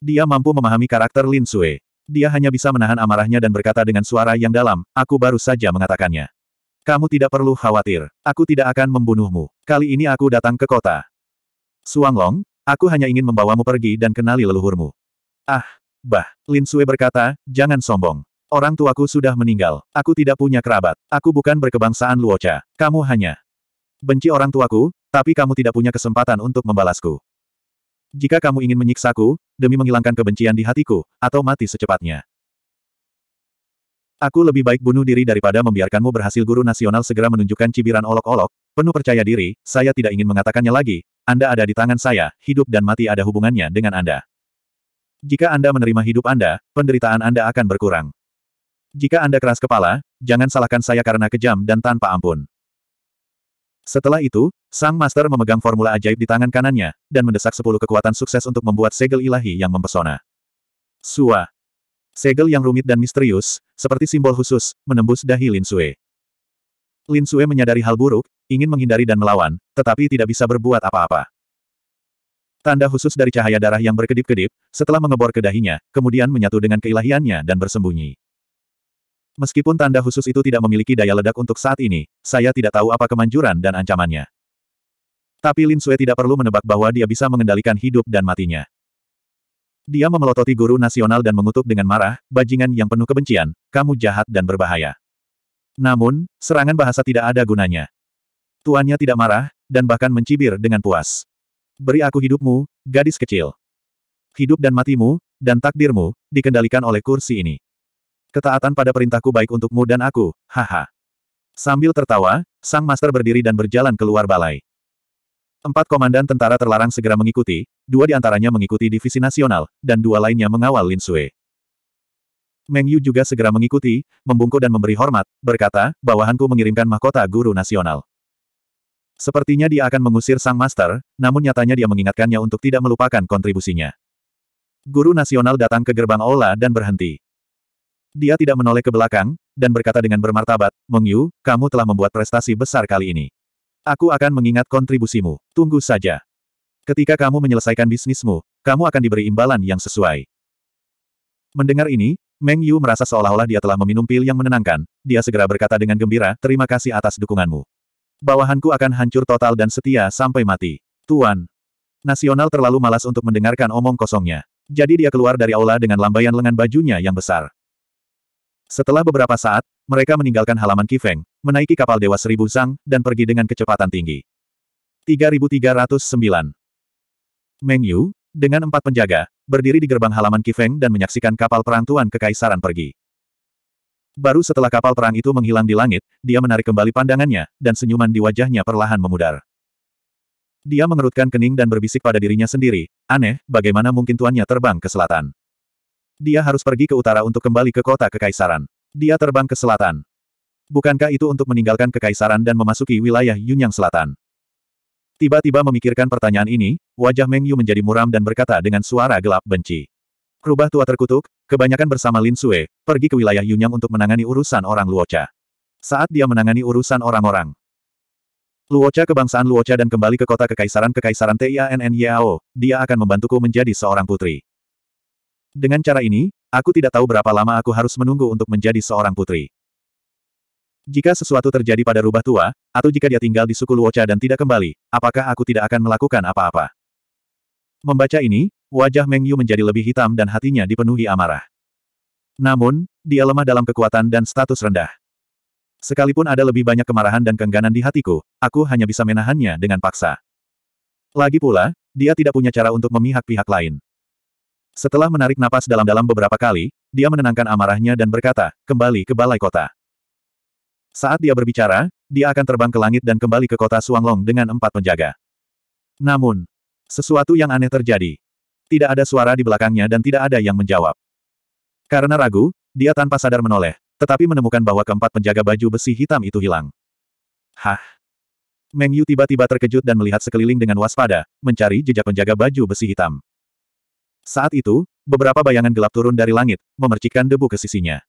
Dia mampu memahami karakter Lin Sue. Dia hanya bisa menahan amarahnya dan berkata dengan suara yang dalam, aku baru saja mengatakannya. Kamu tidak perlu khawatir, aku tidak akan membunuhmu. Kali ini aku datang ke kota. Suang Long. Aku hanya ingin membawamu pergi dan kenali leluhurmu. Ah, bah, Lin Sui berkata, jangan sombong. Orang tuaku sudah meninggal. Aku tidak punya kerabat. Aku bukan berkebangsaan Luocha. Kamu hanya benci orang tuaku, tapi kamu tidak punya kesempatan untuk membalasku. Jika kamu ingin menyiksaku, demi menghilangkan kebencian di hatiku, atau mati secepatnya. Aku lebih baik bunuh diri daripada membiarkanmu berhasil guru nasional segera menunjukkan cibiran olok-olok, penuh percaya diri, saya tidak ingin mengatakannya lagi, anda ada di tangan saya, hidup dan mati ada hubungannya dengan Anda. Jika Anda menerima hidup Anda, penderitaan Anda akan berkurang. Jika Anda keras kepala, jangan salahkan saya karena kejam dan tanpa ampun. Setelah itu, Sang Master memegang formula ajaib di tangan kanannya, dan mendesak sepuluh kekuatan sukses untuk membuat segel ilahi yang mempesona. Sua. Segel yang rumit dan misterius, seperti simbol khusus, menembus dahi Lin Sue. Lin Sue menyadari hal buruk, ingin menghindari dan melawan, tetapi tidak bisa berbuat apa-apa. Tanda khusus dari cahaya darah yang berkedip-kedip, setelah mengebor ke dahinya, kemudian menyatu dengan keilahiannya dan bersembunyi. Meskipun tanda khusus itu tidak memiliki daya ledak untuk saat ini, saya tidak tahu apa kemanjuran dan ancamannya. Tapi Lin Sui tidak perlu menebak bahwa dia bisa mengendalikan hidup dan matinya. Dia memelototi guru nasional dan mengutuk dengan marah, bajingan yang penuh kebencian, kamu jahat dan berbahaya. Namun, serangan bahasa tidak ada gunanya. Tuannya tidak marah, dan bahkan mencibir dengan puas. Beri aku hidupmu, gadis kecil. Hidup dan matimu, dan takdirmu, dikendalikan oleh kursi ini. Ketaatan pada perintahku baik untukmu dan aku, haha. Sambil tertawa, sang master berdiri dan berjalan keluar balai. Empat komandan tentara terlarang segera mengikuti, dua di antaranya mengikuti divisi nasional, dan dua lainnya mengawal Lin Sui. Meng Yu juga segera mengikuti, membungkuk dan memberi hormat, berkata, bawahanku mengirimkan mahkota guru nasional. Sepertinya dia akan mengusir sang master, namun nyatanya dia mengingatkannya untuk tidak melupakan kontribusinya. Guru nasional datang ke gerbang Ola dan berhenti. Dia tidak menoleh ke belakang, dan berkata dengan bermartabat, Meng Yu, kamu telah membuat prestasi besar kali ini. Aku akan mengingat kontribusimu. Tunggu saja. Ketika kamu menyelesaikan bisnismu, kamu akan diberi imbalan yang sesuai. Mendengar ini, Meng Yu merasa seolah-olah dia telah meminum pil yang menenangkan. Dia segera berkata dengan gembira, terima kasih atas dukunganmu. Bawahanku akan hancur total dan setia sampai mati. Tuan. Nasional terlalu malas untuk mendengarkan omong kosongnya. Jadi dia keluar dari aula dengan lambaian lengan bajunya yang besar. Setelah beberapa saat, mereka meninggalkan halaman Kifeng, menaiki kapal Dewa Seribu zhang, dan pergi dengan kecepatan tinggi. 3309 Meng Yu, dengan empat penjaga, berdiri di gerbang halaman Kifeng dan menyaksikan kapal perang Tuan Kekaisaran pergi. Baru setelah kapal perang itu menghilang di langit, dia menarik kembali pandangannya, dan senyuman di wajahnya perlahan memudar. Dia mengerutkan kening dan berbisik pada dirinya sendiri, aneh, bagaimana mungkin tuannya terbang ke selatan. Dia harus pergi ke utara untuk kembali ke kota kekaisaran. Dia terbang ke selatan. Bukankah itu untuk meninggalkan kekaisaran dan memasuki wilayah Yunyang Selatan? Tiba-tiba memikirkan pertanyaan ini, wajah Meng Yu menjadi muram dan berkata dengan suara gelap benci. Rubah tua terkutuk, kebanyakan bersama Lin Sue, pergi ke wilayah Yunyang untuk menangani urusan orang Luocha. Saat dia menangani urusan orang-orang, Luocha kebangsaan Luocha dan kembali ke kota kekaisaran-kekaisaran Yao, dia akan membantuku menjadi seorang putri. Dengan cara ini, aku tidak tahu berapa lama aku harus menunggu untuk menjadi seorang putri. Jika sesuatu terjadi pada rubah tua, atau jika dia tinggal di suku Luocha dan tidak kembali, apakah aku tidak akan melakukan apa-apa? Membaca ini, Wajah Meng Yu menjadi lebih hitam dan hatinya dipenuhi amarah. Namun, dia lemah dalam kekuatan dan status rendah. Sekalipun ada lebih banyak kemarahan dan kengganan di hatiku, aku hanya bisa menahannya dengan paksa. Lagi pula, dia tidak punya cara untuk memihak pihak lain. Setelah menarik napas dalam-dalam beberapa kali, dia menenangkan amarahnya dan berkata, kembali ke balai kota. Saat dia berbicara, dia akan terbang ke langit dan kembali ke kota Suanglong dengan empat penjaga. Namun, sesuatu yang aneh terjadi. Tidak ada suara di belakangnya dan tidak ada yang menjawab. Karena ragu, dia tanpa sadar menoleh, tetapi menemukan bahwa keempat penjaga baju besi hitam itu hilang. Hah? Meng Yu tiba-tiba terkejut dan melihat sekeliling dengan waspada, mencari jejak penjaga baju besi hitam. Saat itu, beberapa bayangan gelap turun dari langit, memercikkan debu ke sisinya.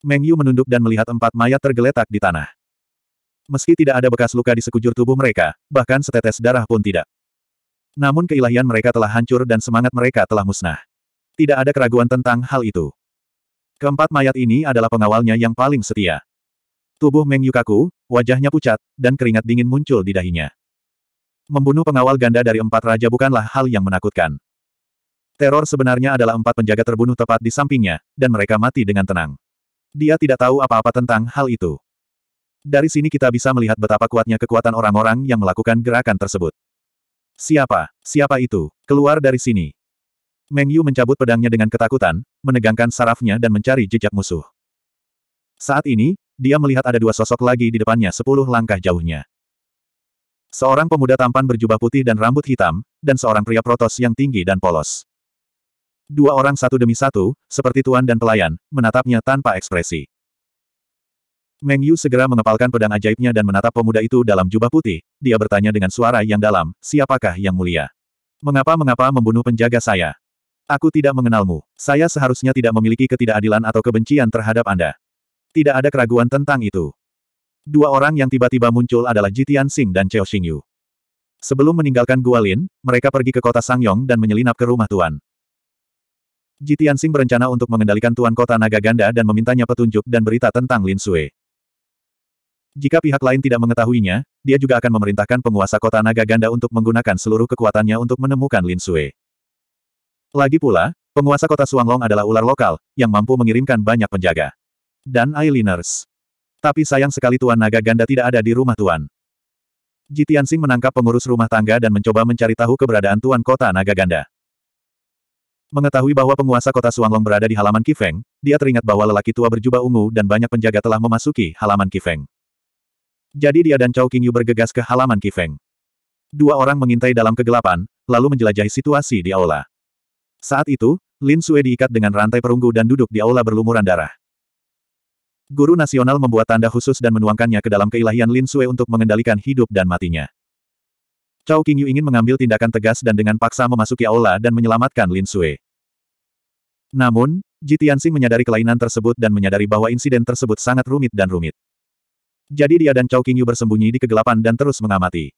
Meng Yu menunduk dan melihat empat mayat tergeletak di tanah. Meski tidak ada bekas luka di sekujur tubuh mereka, bahkan setetes darah pun tidak. Namun keilahian mereka telah hancur dan semangat mereka telah musnah. Tidak ada keraguan tentang hal itu. Keempat mayat ini adalah pengawalnya yang paling setia. Tubuh Meng Yukaku, wajahnya pucat, dan keringat dingin muncul di dahinya. Membunuh pengawal ganda dari empat raja bukanlah hal yang menakutkan. Teror sebenarnya adalah empat penjaga terbunuh tepat di sampingnya, dan mereka mati dengan tenang. Dia tidak tahu apa-apa tentang hal itu. Dari sini kita bisa melihat betapa kuatnya kekuatan orang-orang yang melakukan gerakan tersebut. Siapa? Siapa itu? Keluar dari sini. Meng Yu mencabut pedangnya dengan ketakutan, menegangkan sarafnya dan mencari jejak musuh. Saat ini, dia melihat ada dua sosok lagi di depannya sepuluh langkah jauhnya. Seorang pemuda tampan berjubah putih dan rambut hitam, dan seorang pria protos yang tinggi dan polos. Dua orang satu demi satu, seperti tuan dan pelayan, menatapnya tanpa ekspresi. Meng Yu segera mengepalkan pedang ajaibnya dan menatap pemuda itu dalam jubah putih. Dia bertanya dengan suara yang dalam, siapakah yang mulia? Mengapa-mengapa membunuh penjaga saya? Aku tidak mengenalmu. Saya seharusnya tidak memiliki ketidakadilan atau kebencian terhadap Anda. Tidak ada keraguan tentang itu. Dua orang yang tiba-tiba muncul adalah Jitian Sing dan Cheo Yu. Sebelum meninggalkan Gualin, mereka pergi ke kota Sangyong dan menyelinap ke rumah Tuan. Jitian Sing berencana untuk mengendalikan Tuan Kota Naga Ganda dan memintanya petunjuk dan berita tentang Lin Sui. Jika pihak lain tidak mengetahuinya, dia juga akan memerintahkan penguasa kota naga ganda untuk menggunakan seluruh kekuatannya untuk menemukan Lin Sui. Lagi pula, penguasa kota Suanglong adalah ular lokal, yang mampu mengirimkan banyak penjaga. Dan eyeliners. Tapi sayang sekali Tuan Naga Ganda tidak ada di rumah Tuan. Jitiansing menangkap pengurus rumah tangga dan mencoba mencari tahu keberadaan Tuan Kota Naga Ganda. Mengetahui bahwa penguasa kota Suanglong berada di halaman Kifeng, dia teringat bahwa lelaki tua berjubah ungu dan banyak penjaga telah memasuki halaman Kifeng. Jadi dia dan Cao Qingyu bergegas ke halaman Kifeng. Dua orang mengintai dalam kegelapan, lalu menjelajahi situasi di aula. Saat itu, Lin Sue diikat dengan rantai perunggu dan duduk di aula berlumuran darah. Guru nasional membuat tanda khusus dan menuangkannya ke dalam keilahian Lin Sue untuk mengendalikan hidup dan matinya. Cao Qingyu ingin mengambil tindakan tegas dan dengan paksa memasuki aula dan menyelamatkan Lin Sue. Namun, Tianxing menyadari kelainan tersebut dan menyadari bahwa insiden tersebut sangat rumit dan rumit. Jadi dia dan Chao Qingyu bersembunyi di kegelapan dan terus mengamati.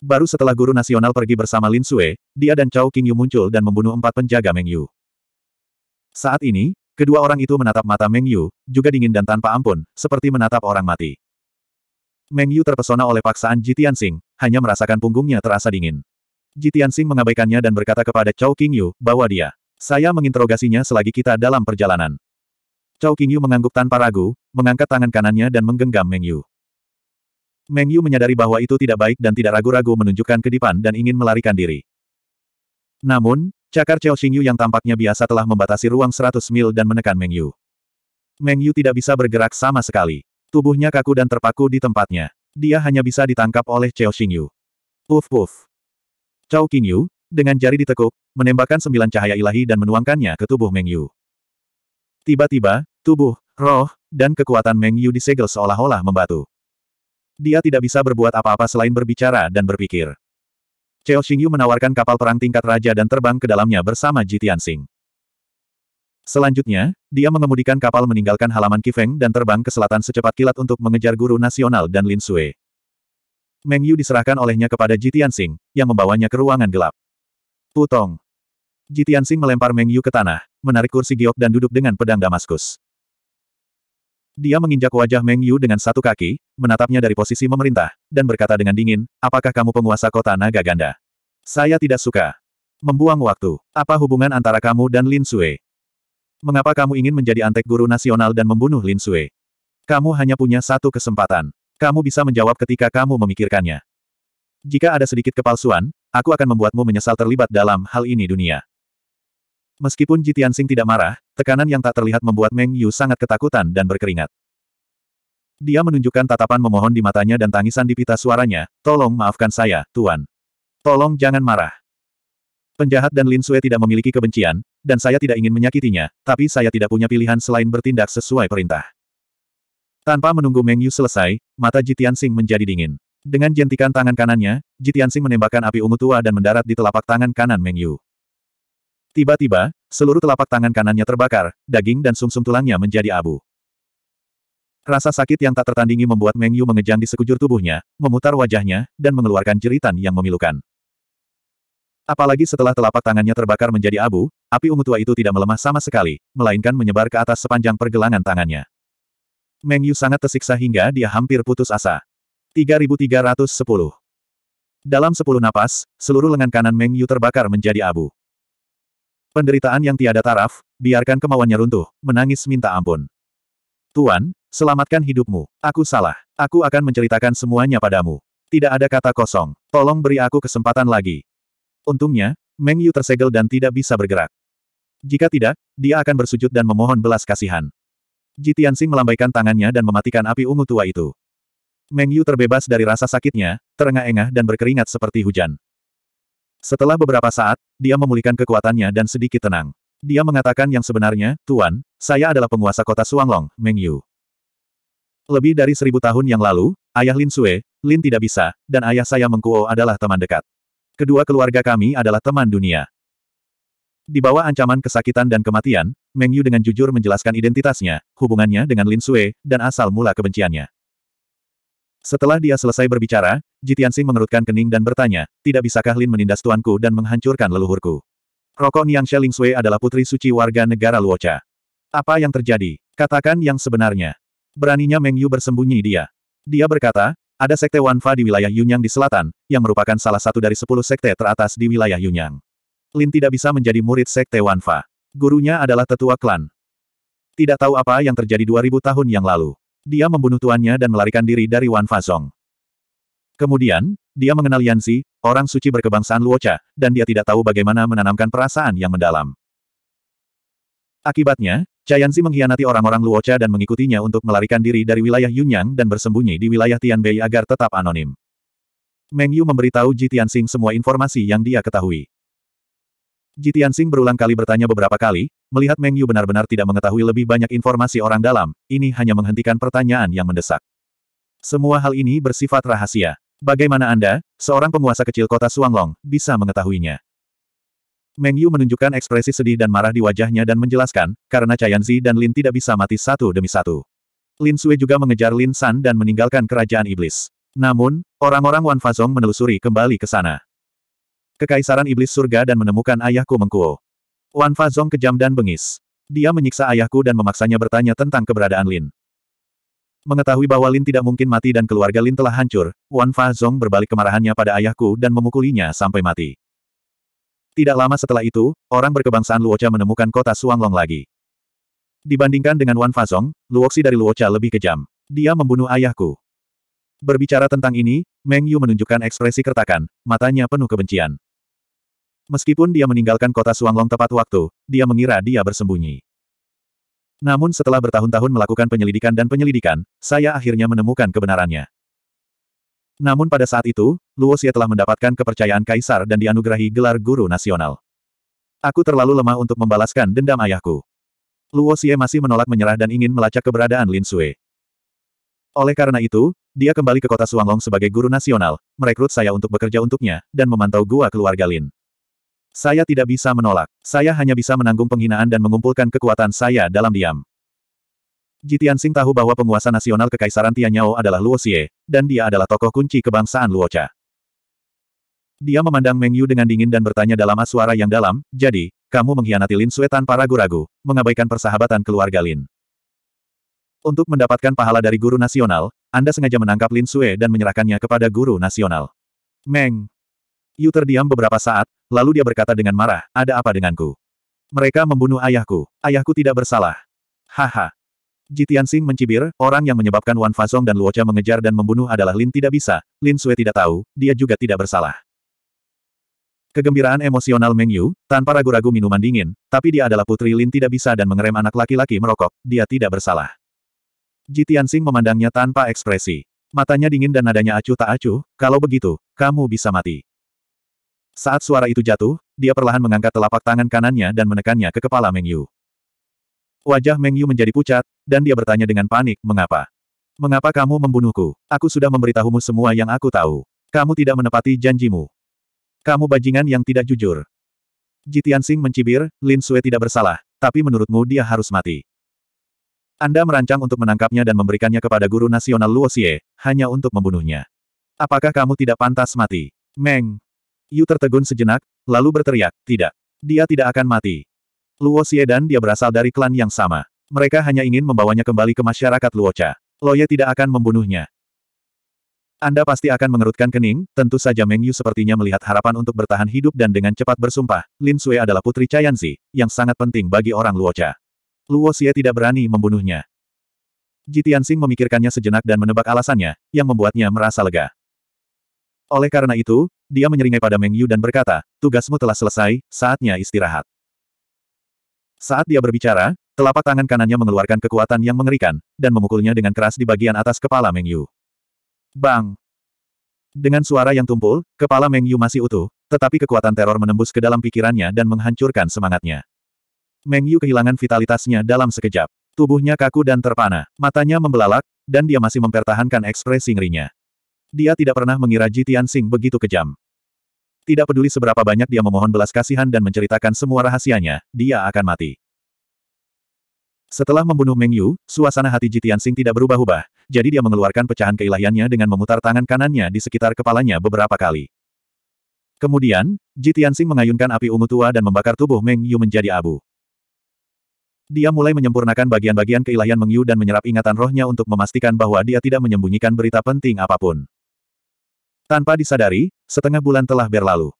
Baru setelah guru nasional pergi bersama Lin Sue, dia dan Chao Qingyu muncul dan membunuh empat penjaga Meng Yu. Saat ini, kedua orang itu menatap mata Meng Yu, juga dingin dan tanpa ampun, seperti menatap orang mati. Meng Yu terpesona oleh paksaan Ji Tianxing, hanya merasakan punggungnya terasa dingin. Ji Tianxing mengabaikannya dan berkata kepada Chao Qingyu, bahwa dia, saya menginterogasinya selagi kita dalam perjalanan. Chao Qingyu mengangguk tanpa ragu, mengangkat tangan kanannya dan menggenggam Meng Yu. Meng Yu menyadari bahwa itu tidak baik dan tidak ragu-ragu menunjukkan kedipan dan ingin melarikan diri. Namun, cakar Chao Qingyu yang tampaknya biasa telah membatasi ruang 100 mil dan menekan Meng Yu. Meng Yu tidak bisa bergerak sama sekali. Tubuhnya kaku dan terpaku di tempatnya. Dia hanya bisa ditangkap oleh Chao Qingyu. Puf puf. Chao Qingyu, dengan jari ditekuk, menembakkan sembilan cahaya ilahi dan menuangkannya ke tubuh Meng Yu. Tiba-tiba, Tubuh, roh, dan kekuatan Meng Yu disegel seolah-olah membatu. Dia tidak bisa berbuat apa-apa selain berbicara dan berpikir. Cheo Xingyu menawarkan kapal perang tingkat raja dan terbang ke dalamnya bersama Ji Tianxing. Selanjutnya, dia mengemudikan kapal meninggalkan halaman Kifeng dan terbang ke selatan secepat kilat untuk mengejar guru nasional dan Lin Sui. Meng Yu diserahkan olehnya kepada Ji Tianxing, yang membawanya ke ruangan gelap. Putong. Ji Tianxing melempar Meng Yu ke tanah, menarik kursi giok dan duduk dengan pedang Damaskus. Dia menginjak wajah Meng Yu dengan satu kaki, menatapnya dari posisi memerintah, dan berkata dengan dingin, apakah kamu penguasa kota naga ganda? Saya tidak suka. Membuang waktu. Apa hubungan antara kamu dan Lin Sue? Mengapa kamu ingin menjadi antek guru nasional dan membunuh Lin Sue? Kamu hanya punya satu kesempatan. Kamu bisa menjawab ketika kamu memikirkannya. Jika ada sedikit kepalsuan, aku akan membuatmu menyesal terlibat dalam hal ini dunia. Meskipun Jitiansing tidak marah, tekanan yang tak terlihat membuat Meng Yu sangat ketakutan dan berkeringat. Dia menunjukkan tatapan memohon di matanya dan tangisan di pita suaranya, tolong maafkan saya, Tuan. Tolong jangan marah. Penjahat dan Lin Sue tidak memiliki kebencian, dan saya tidak ingin menyakitinya, tapi saya tidak punya pilihan selain bertindak sesuai perintah. Tanpa menunggu Meng Yu selesai, mata Jitiansing menjadi dingin. Dengan jentikan tangan kanannya, Jitiansing menembakkan api ungu tua dan mendarat di telapak tangan kanan Meng Yu. Tiba-tiba, seluruh telapak tangan kanannya terbakar, daging dan sumsum -sum tulangnya menjadi abu. Rasa sakit yang tak tertandingi membuat Meng Yu mengejang di sekujur tubuhnya, memutar wajahnya, dan mengeluarkan jeritan yang memilukan. Apalagi setelah telapak tangannya terbakar menjadi abu, api ungu tua itu tidak melemah sama sekali, melainkan menyebar ke atas sepanjang pergelangan tangannya. Meng Yu sangat tersiksa hingga dia hampir putus asa. 3310 Dalam sepuluh napas, seluruh lengan kanan Meng Yu terbakar menjadi abu. Penderitaan yang tiada taraf, biarkan kemauannya runtuh, menangis minta ampun. Tuan, selamatkan hidupmu. Aku salah. Aku akan menceritakan semuanya padamu. Tidak ada kata kosong. Tolong beri aku kesempatan lagi. Untungnya, Meng Yu tersegel dan tidak bisa bergerak. Jika tidak, dia akan bersujud dan memohon belas kasihan. Ji Tianxing melambaikan tangannya dan mematikan api ungu tua itu. Meng Yu terbebas dari rasa sakitnya, terengah-engah dan berkeringat seperti hujan. Setelah beberapa saat, dia memulihkan kekuatannya dan sedikit tenang. Dia mengatakan yang sebenarnya, Tuan, saya adalah penguasa kota Suanglong, Meng Yu. Lebih dari seribu tahun yang lalu, ayah Lin Sue, Lin tidak bisa, dan ayah saya Mengkuo adalah teman dekat. Kedua keluarga kami adalah teman dunia. Di bawah ancaman kesakitan dan kematian, Meng Yu dengan jujur menjelaskan identitasnya, hubungannya dengan Lin Sue, dan asal mula kebenciannya. Setelah dia selesai berbicara, Jitiansing mengerutkan kening dan bertanya, tidak bisakah Lin menindas tuanku dan menghancurkan leluhurku? Rokok Niang Sheling Sui adalah putri suci warga negara Luocha. Apa yang terjadi? Katakan yang sebenarnya. Beraninya Meng Yu bersembunyi dia. Dia berkata, ada sekte Wanfa di wilayah Yunyang di selatan, yang merupakan salah satu dari sepuluh sekte teratas di wilayah Yunyang. Lin tidak bisa menjadi murid sekte Wanfa. Gurunya adalah tetua klan. Tidak tahu apa yang terjadi 2000 tahun yang lalu. Dia membunuh tuannya dan melarikan diri dari Wan Fazong. Kemudian, dia mengenal Yansi, orang suci berkebangsaan Luocha, dan dia tidak tahu bagaimana menanamkan perasaan yang mendalam. Akibatnya, Chayanzi mengkhianati orang-orang Luocha dan mengikutinya untuk melarikan diri dari wilayah Yunyang dan bersembunyi di wilayah Tianbei agar tetap anonim. Meng Yu memberitahu Ji Tianxing semua informasi yang dia ketahui. Ji Tianxing berulang kali bertanya beberapa kali, Melihat Meng Yu benar-benar tidak mengetahui lebih banyak informasi orang dalam, ini hanya menghentikan pertanyaan yang mendesak. Semua hal ini bersifat rahasia. Bagaimana Anda, seorang penguasa kecil kota Suanglong, bisa mengetahuinya? Meng Yu menunjukkan ekspresi sedih dan marah di wajahnya dan menjelaskan, karena Chayanzi dan Lin tidak bisa mati satu demi satu. Lin Sui juga mengejar Lin San dan meninggalkan kerajaan iblis. Namun, orang-orang Wan Fazong menelusuri kembali ke sana. Kekaisaran Iblis Surga dan menemukan ayahku Mengkuo. Wan Fazong kejam dan bengis. Dia menyiksa ayahku dan memaksanya bertanya tentang keberadaan Lin. Mengetahui bahwa Lin tidak mungkin mati dan keluarga Lin telah hancur, Wan Fazong berbalik kemarahannya pada ayahku dan memukulinya sampai mati. Tidak lama setelah itu, orang berkebangsaan Luocha menemukan kota Suanglong lagi. Dibandingkan dengan Wan Fazong, Luoxi dari Luocha lebih kejam. Dia membunuh ayahku. Berbicara tentang ini, Meng Yu menunjukkan ekspresi kertakan, matanya penuh kebencian. Meskipun dia meninggalkan kota Suanglong tepat waktu, dia mengira dia bersembunyi. Namun setelah bertahun-tahun melakukan penyelidikan dan penyelidikan, saya akhirnya menemukan kebenarannya. Namun pada saat itu, Luo Xie telah mendapatkan kepercayaan kaisar dan dianugerahi gelar guru nasional. Aku terlalu lemah untuk membalaskan dendam ayahku. Luo Xie masih menolak menyerah dan ingin melacak keberadaan Lin Sui. Oleh karena itu, dia kembali ke kota Suanglong sebagai guru nasional, merekrut saya untuk bekerja untuknya, dan memantau gua keluarga Lin. Saya tidak bisa menolak. Saya hanya bisa menanggung penghinaan dan mengumpulkan kekuatan saya dalam diam. Jitian Sing tahu bahwa penguasa nasional Kekaisaran Tianyao adalah Luo Xie, dan dia adalah tokoh kunci kebangsaan Luo Dia memandang Meng Yu dengan dingin dan bertanya dalam suara yang dalam, jadi, kamu mengkhianati Lin Sue tanpa ragu-ragu, mengabaikan persahabatan keluarga Lin. Untuk mendapatkan pahala dari guru nasional, Anda sengaja menangkap Lin Sue dan menyerahkannya kepada guru nasional. Meng Yu terdiam beberapa saat, lalu dia berkata dengan marah, ada apa denganku? Mereka membunuh ayahku. Ayahku tidak bersalah. Haha. Jitian Sing mencibir, orang yang menyebabkan Wan Fazong dan Luocha mengejar dan membunuh adalah Lin tidak bisa, Lin Sui tidak tahu, dia juga tidak bersalah. Kegembiraan emosional Meng Yu, tanpa ragu-ragu minuman dingin, tapi dia adalah putri Lin tidak bisa dan mengerem anak laki-laki merokok, dia tidak bersalah. Jitian Sing memandangnya tanpa ekspresi. Matanya dingin dan nadanya acuh tak acuh, kalau begitu, kamu bisa mati. Saat suara itu jatuh, dia perlahan mengangkat telapak tangan kanannya dan menekannya ke kepala Meng Yu. Wajah Meng Yu menjadi pucat, dan dia bertanya dengan panik, mengapa? Mengapa kamu membunuhku? Aku sudah memberitahumu semua yang aku tahu. Kamu tidak menepati janjimu. Kamu bajingan yang tidak jujur. Jitian Sing mencibir, Lin Sue tidak bersalah, tapi menurutmu dia harus mati. Anda merancang untuk menangkapnya dan memberikannya kepada guru nasional Luo hanya untuk membunuhnya. Apakah kamu tidak pantas mati? Meng, Yu tertegun sejenak, lalu berteriak, tidak. Dia tidak akan mati. Luo Xie dan dia berasal dari klan yang sama. Mereka hanya ingin membawanya kembali ke masyarakat Luocha. Loye tidak akan membunuhnya. Anda pasti akan mengerutkan kening, tentu saja Meng Yu sepertinya melihat harapan untuk bertahan hidup dan dengan cepat bersumpah, Lin Sui adalah putri Chayanzi, yang sangat penting bagi orang Luocha. Luo Xie tidak berani membunuhnya. Ji Tianxing memikirkannya sejenak dan menebak alasannya, yang membuatnya merasa lega. Oleh karena itu, dia menyeringai pada Meng Yu dan berkata, tugasmu telah selesai, saatnya istirahat. Saat dia berbicara, telapak tangan kanannya mengeluarkan kekuatan yang mengerikan, dan memukulnya dengan keras di bagian atas kepala Meng Yu. Bang! Dengan suara yang tumpul, kepala Meng Yu masih utuh, tetapi kekuatan teror menembus ke dalam pikirannya dan menghancurkan semangatnya. Meng Yu kehilangan vitalitasnya dalam sekejap. Tubuhnya kaku dan terpana, matanya membelalak, dan dia masih mempertahankan ekspresi ngerinya. Dia tidak pernah mengira Ji Tianxing begitu kejam. Tidak peduli seberapa banyak dia memohon belas kasihan dan menceritakan semua rahasianya, dia akan mati. Setelah membunuh Meng Yu, suasana hati Ji Tianxing tidak berubah-ubah, jadi dia mengeluarkan pecahan keilahiannya dengan memutar tangan kanannya di sekitar kepalanya beberapa kali. Kemudian, Ji Tianxing mengayunkan api ungu tua dan membakar tubuh Meng Yu menjadi abu. Dia mulai menyempurnakan bagian-bagian keilahian Meng Yu dan menyerap ingatan rohnya untuk memastikan bahwa dia tidak menyembunyikan berita penting apapun. Tanpa disadari, setengah bulan telah berlalu.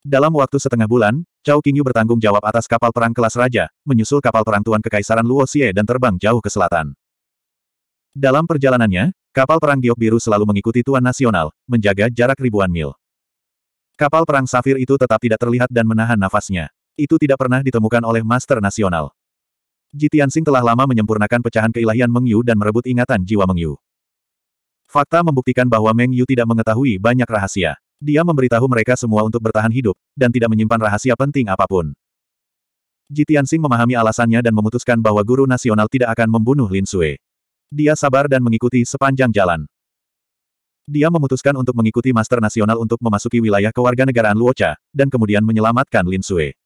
Dalam waktu setengah bulan, Cao Qingyu bertanggung jawab atas kapal perang kelas raja, menyusul kapal perang Tuan Kekaisaran Luo Xie dan terbang jauh ke selatan. Dalam perjalanannya, kapal perang Giok Biru selalu mengikuti Tuan Nasional, menjaga jarak ribuan mil. Kapal perang Safir itu tetap tidak terlihat dan menahan nafasnya. Itu tidak pernah ditemukan oleh Master Nasional. Jitiansing telah lama menyempurnakan pecahan keilahian Mengyu dan merebut ingatan jiwa Mengyu. Fakta membuktikan bahwa Meng Yu tidak mengetahui banyak rahasia. Dia memberitahu mereka semua untuk bertahan hidup, dan tidak menyimpan rahasia penting apapun. Jitiansing memahami alasannya dan memutuskan bahwa guru nasional tidak akan membunuh Lin Sui. Dia sabar dan mengikuti sepanjang jalan. Dia memutuskan untuk mengikuti Master Nasional untuk memasuki wilayah kewarganegaraan Luocha, dan kemudian menyelamatkan Lin Sui.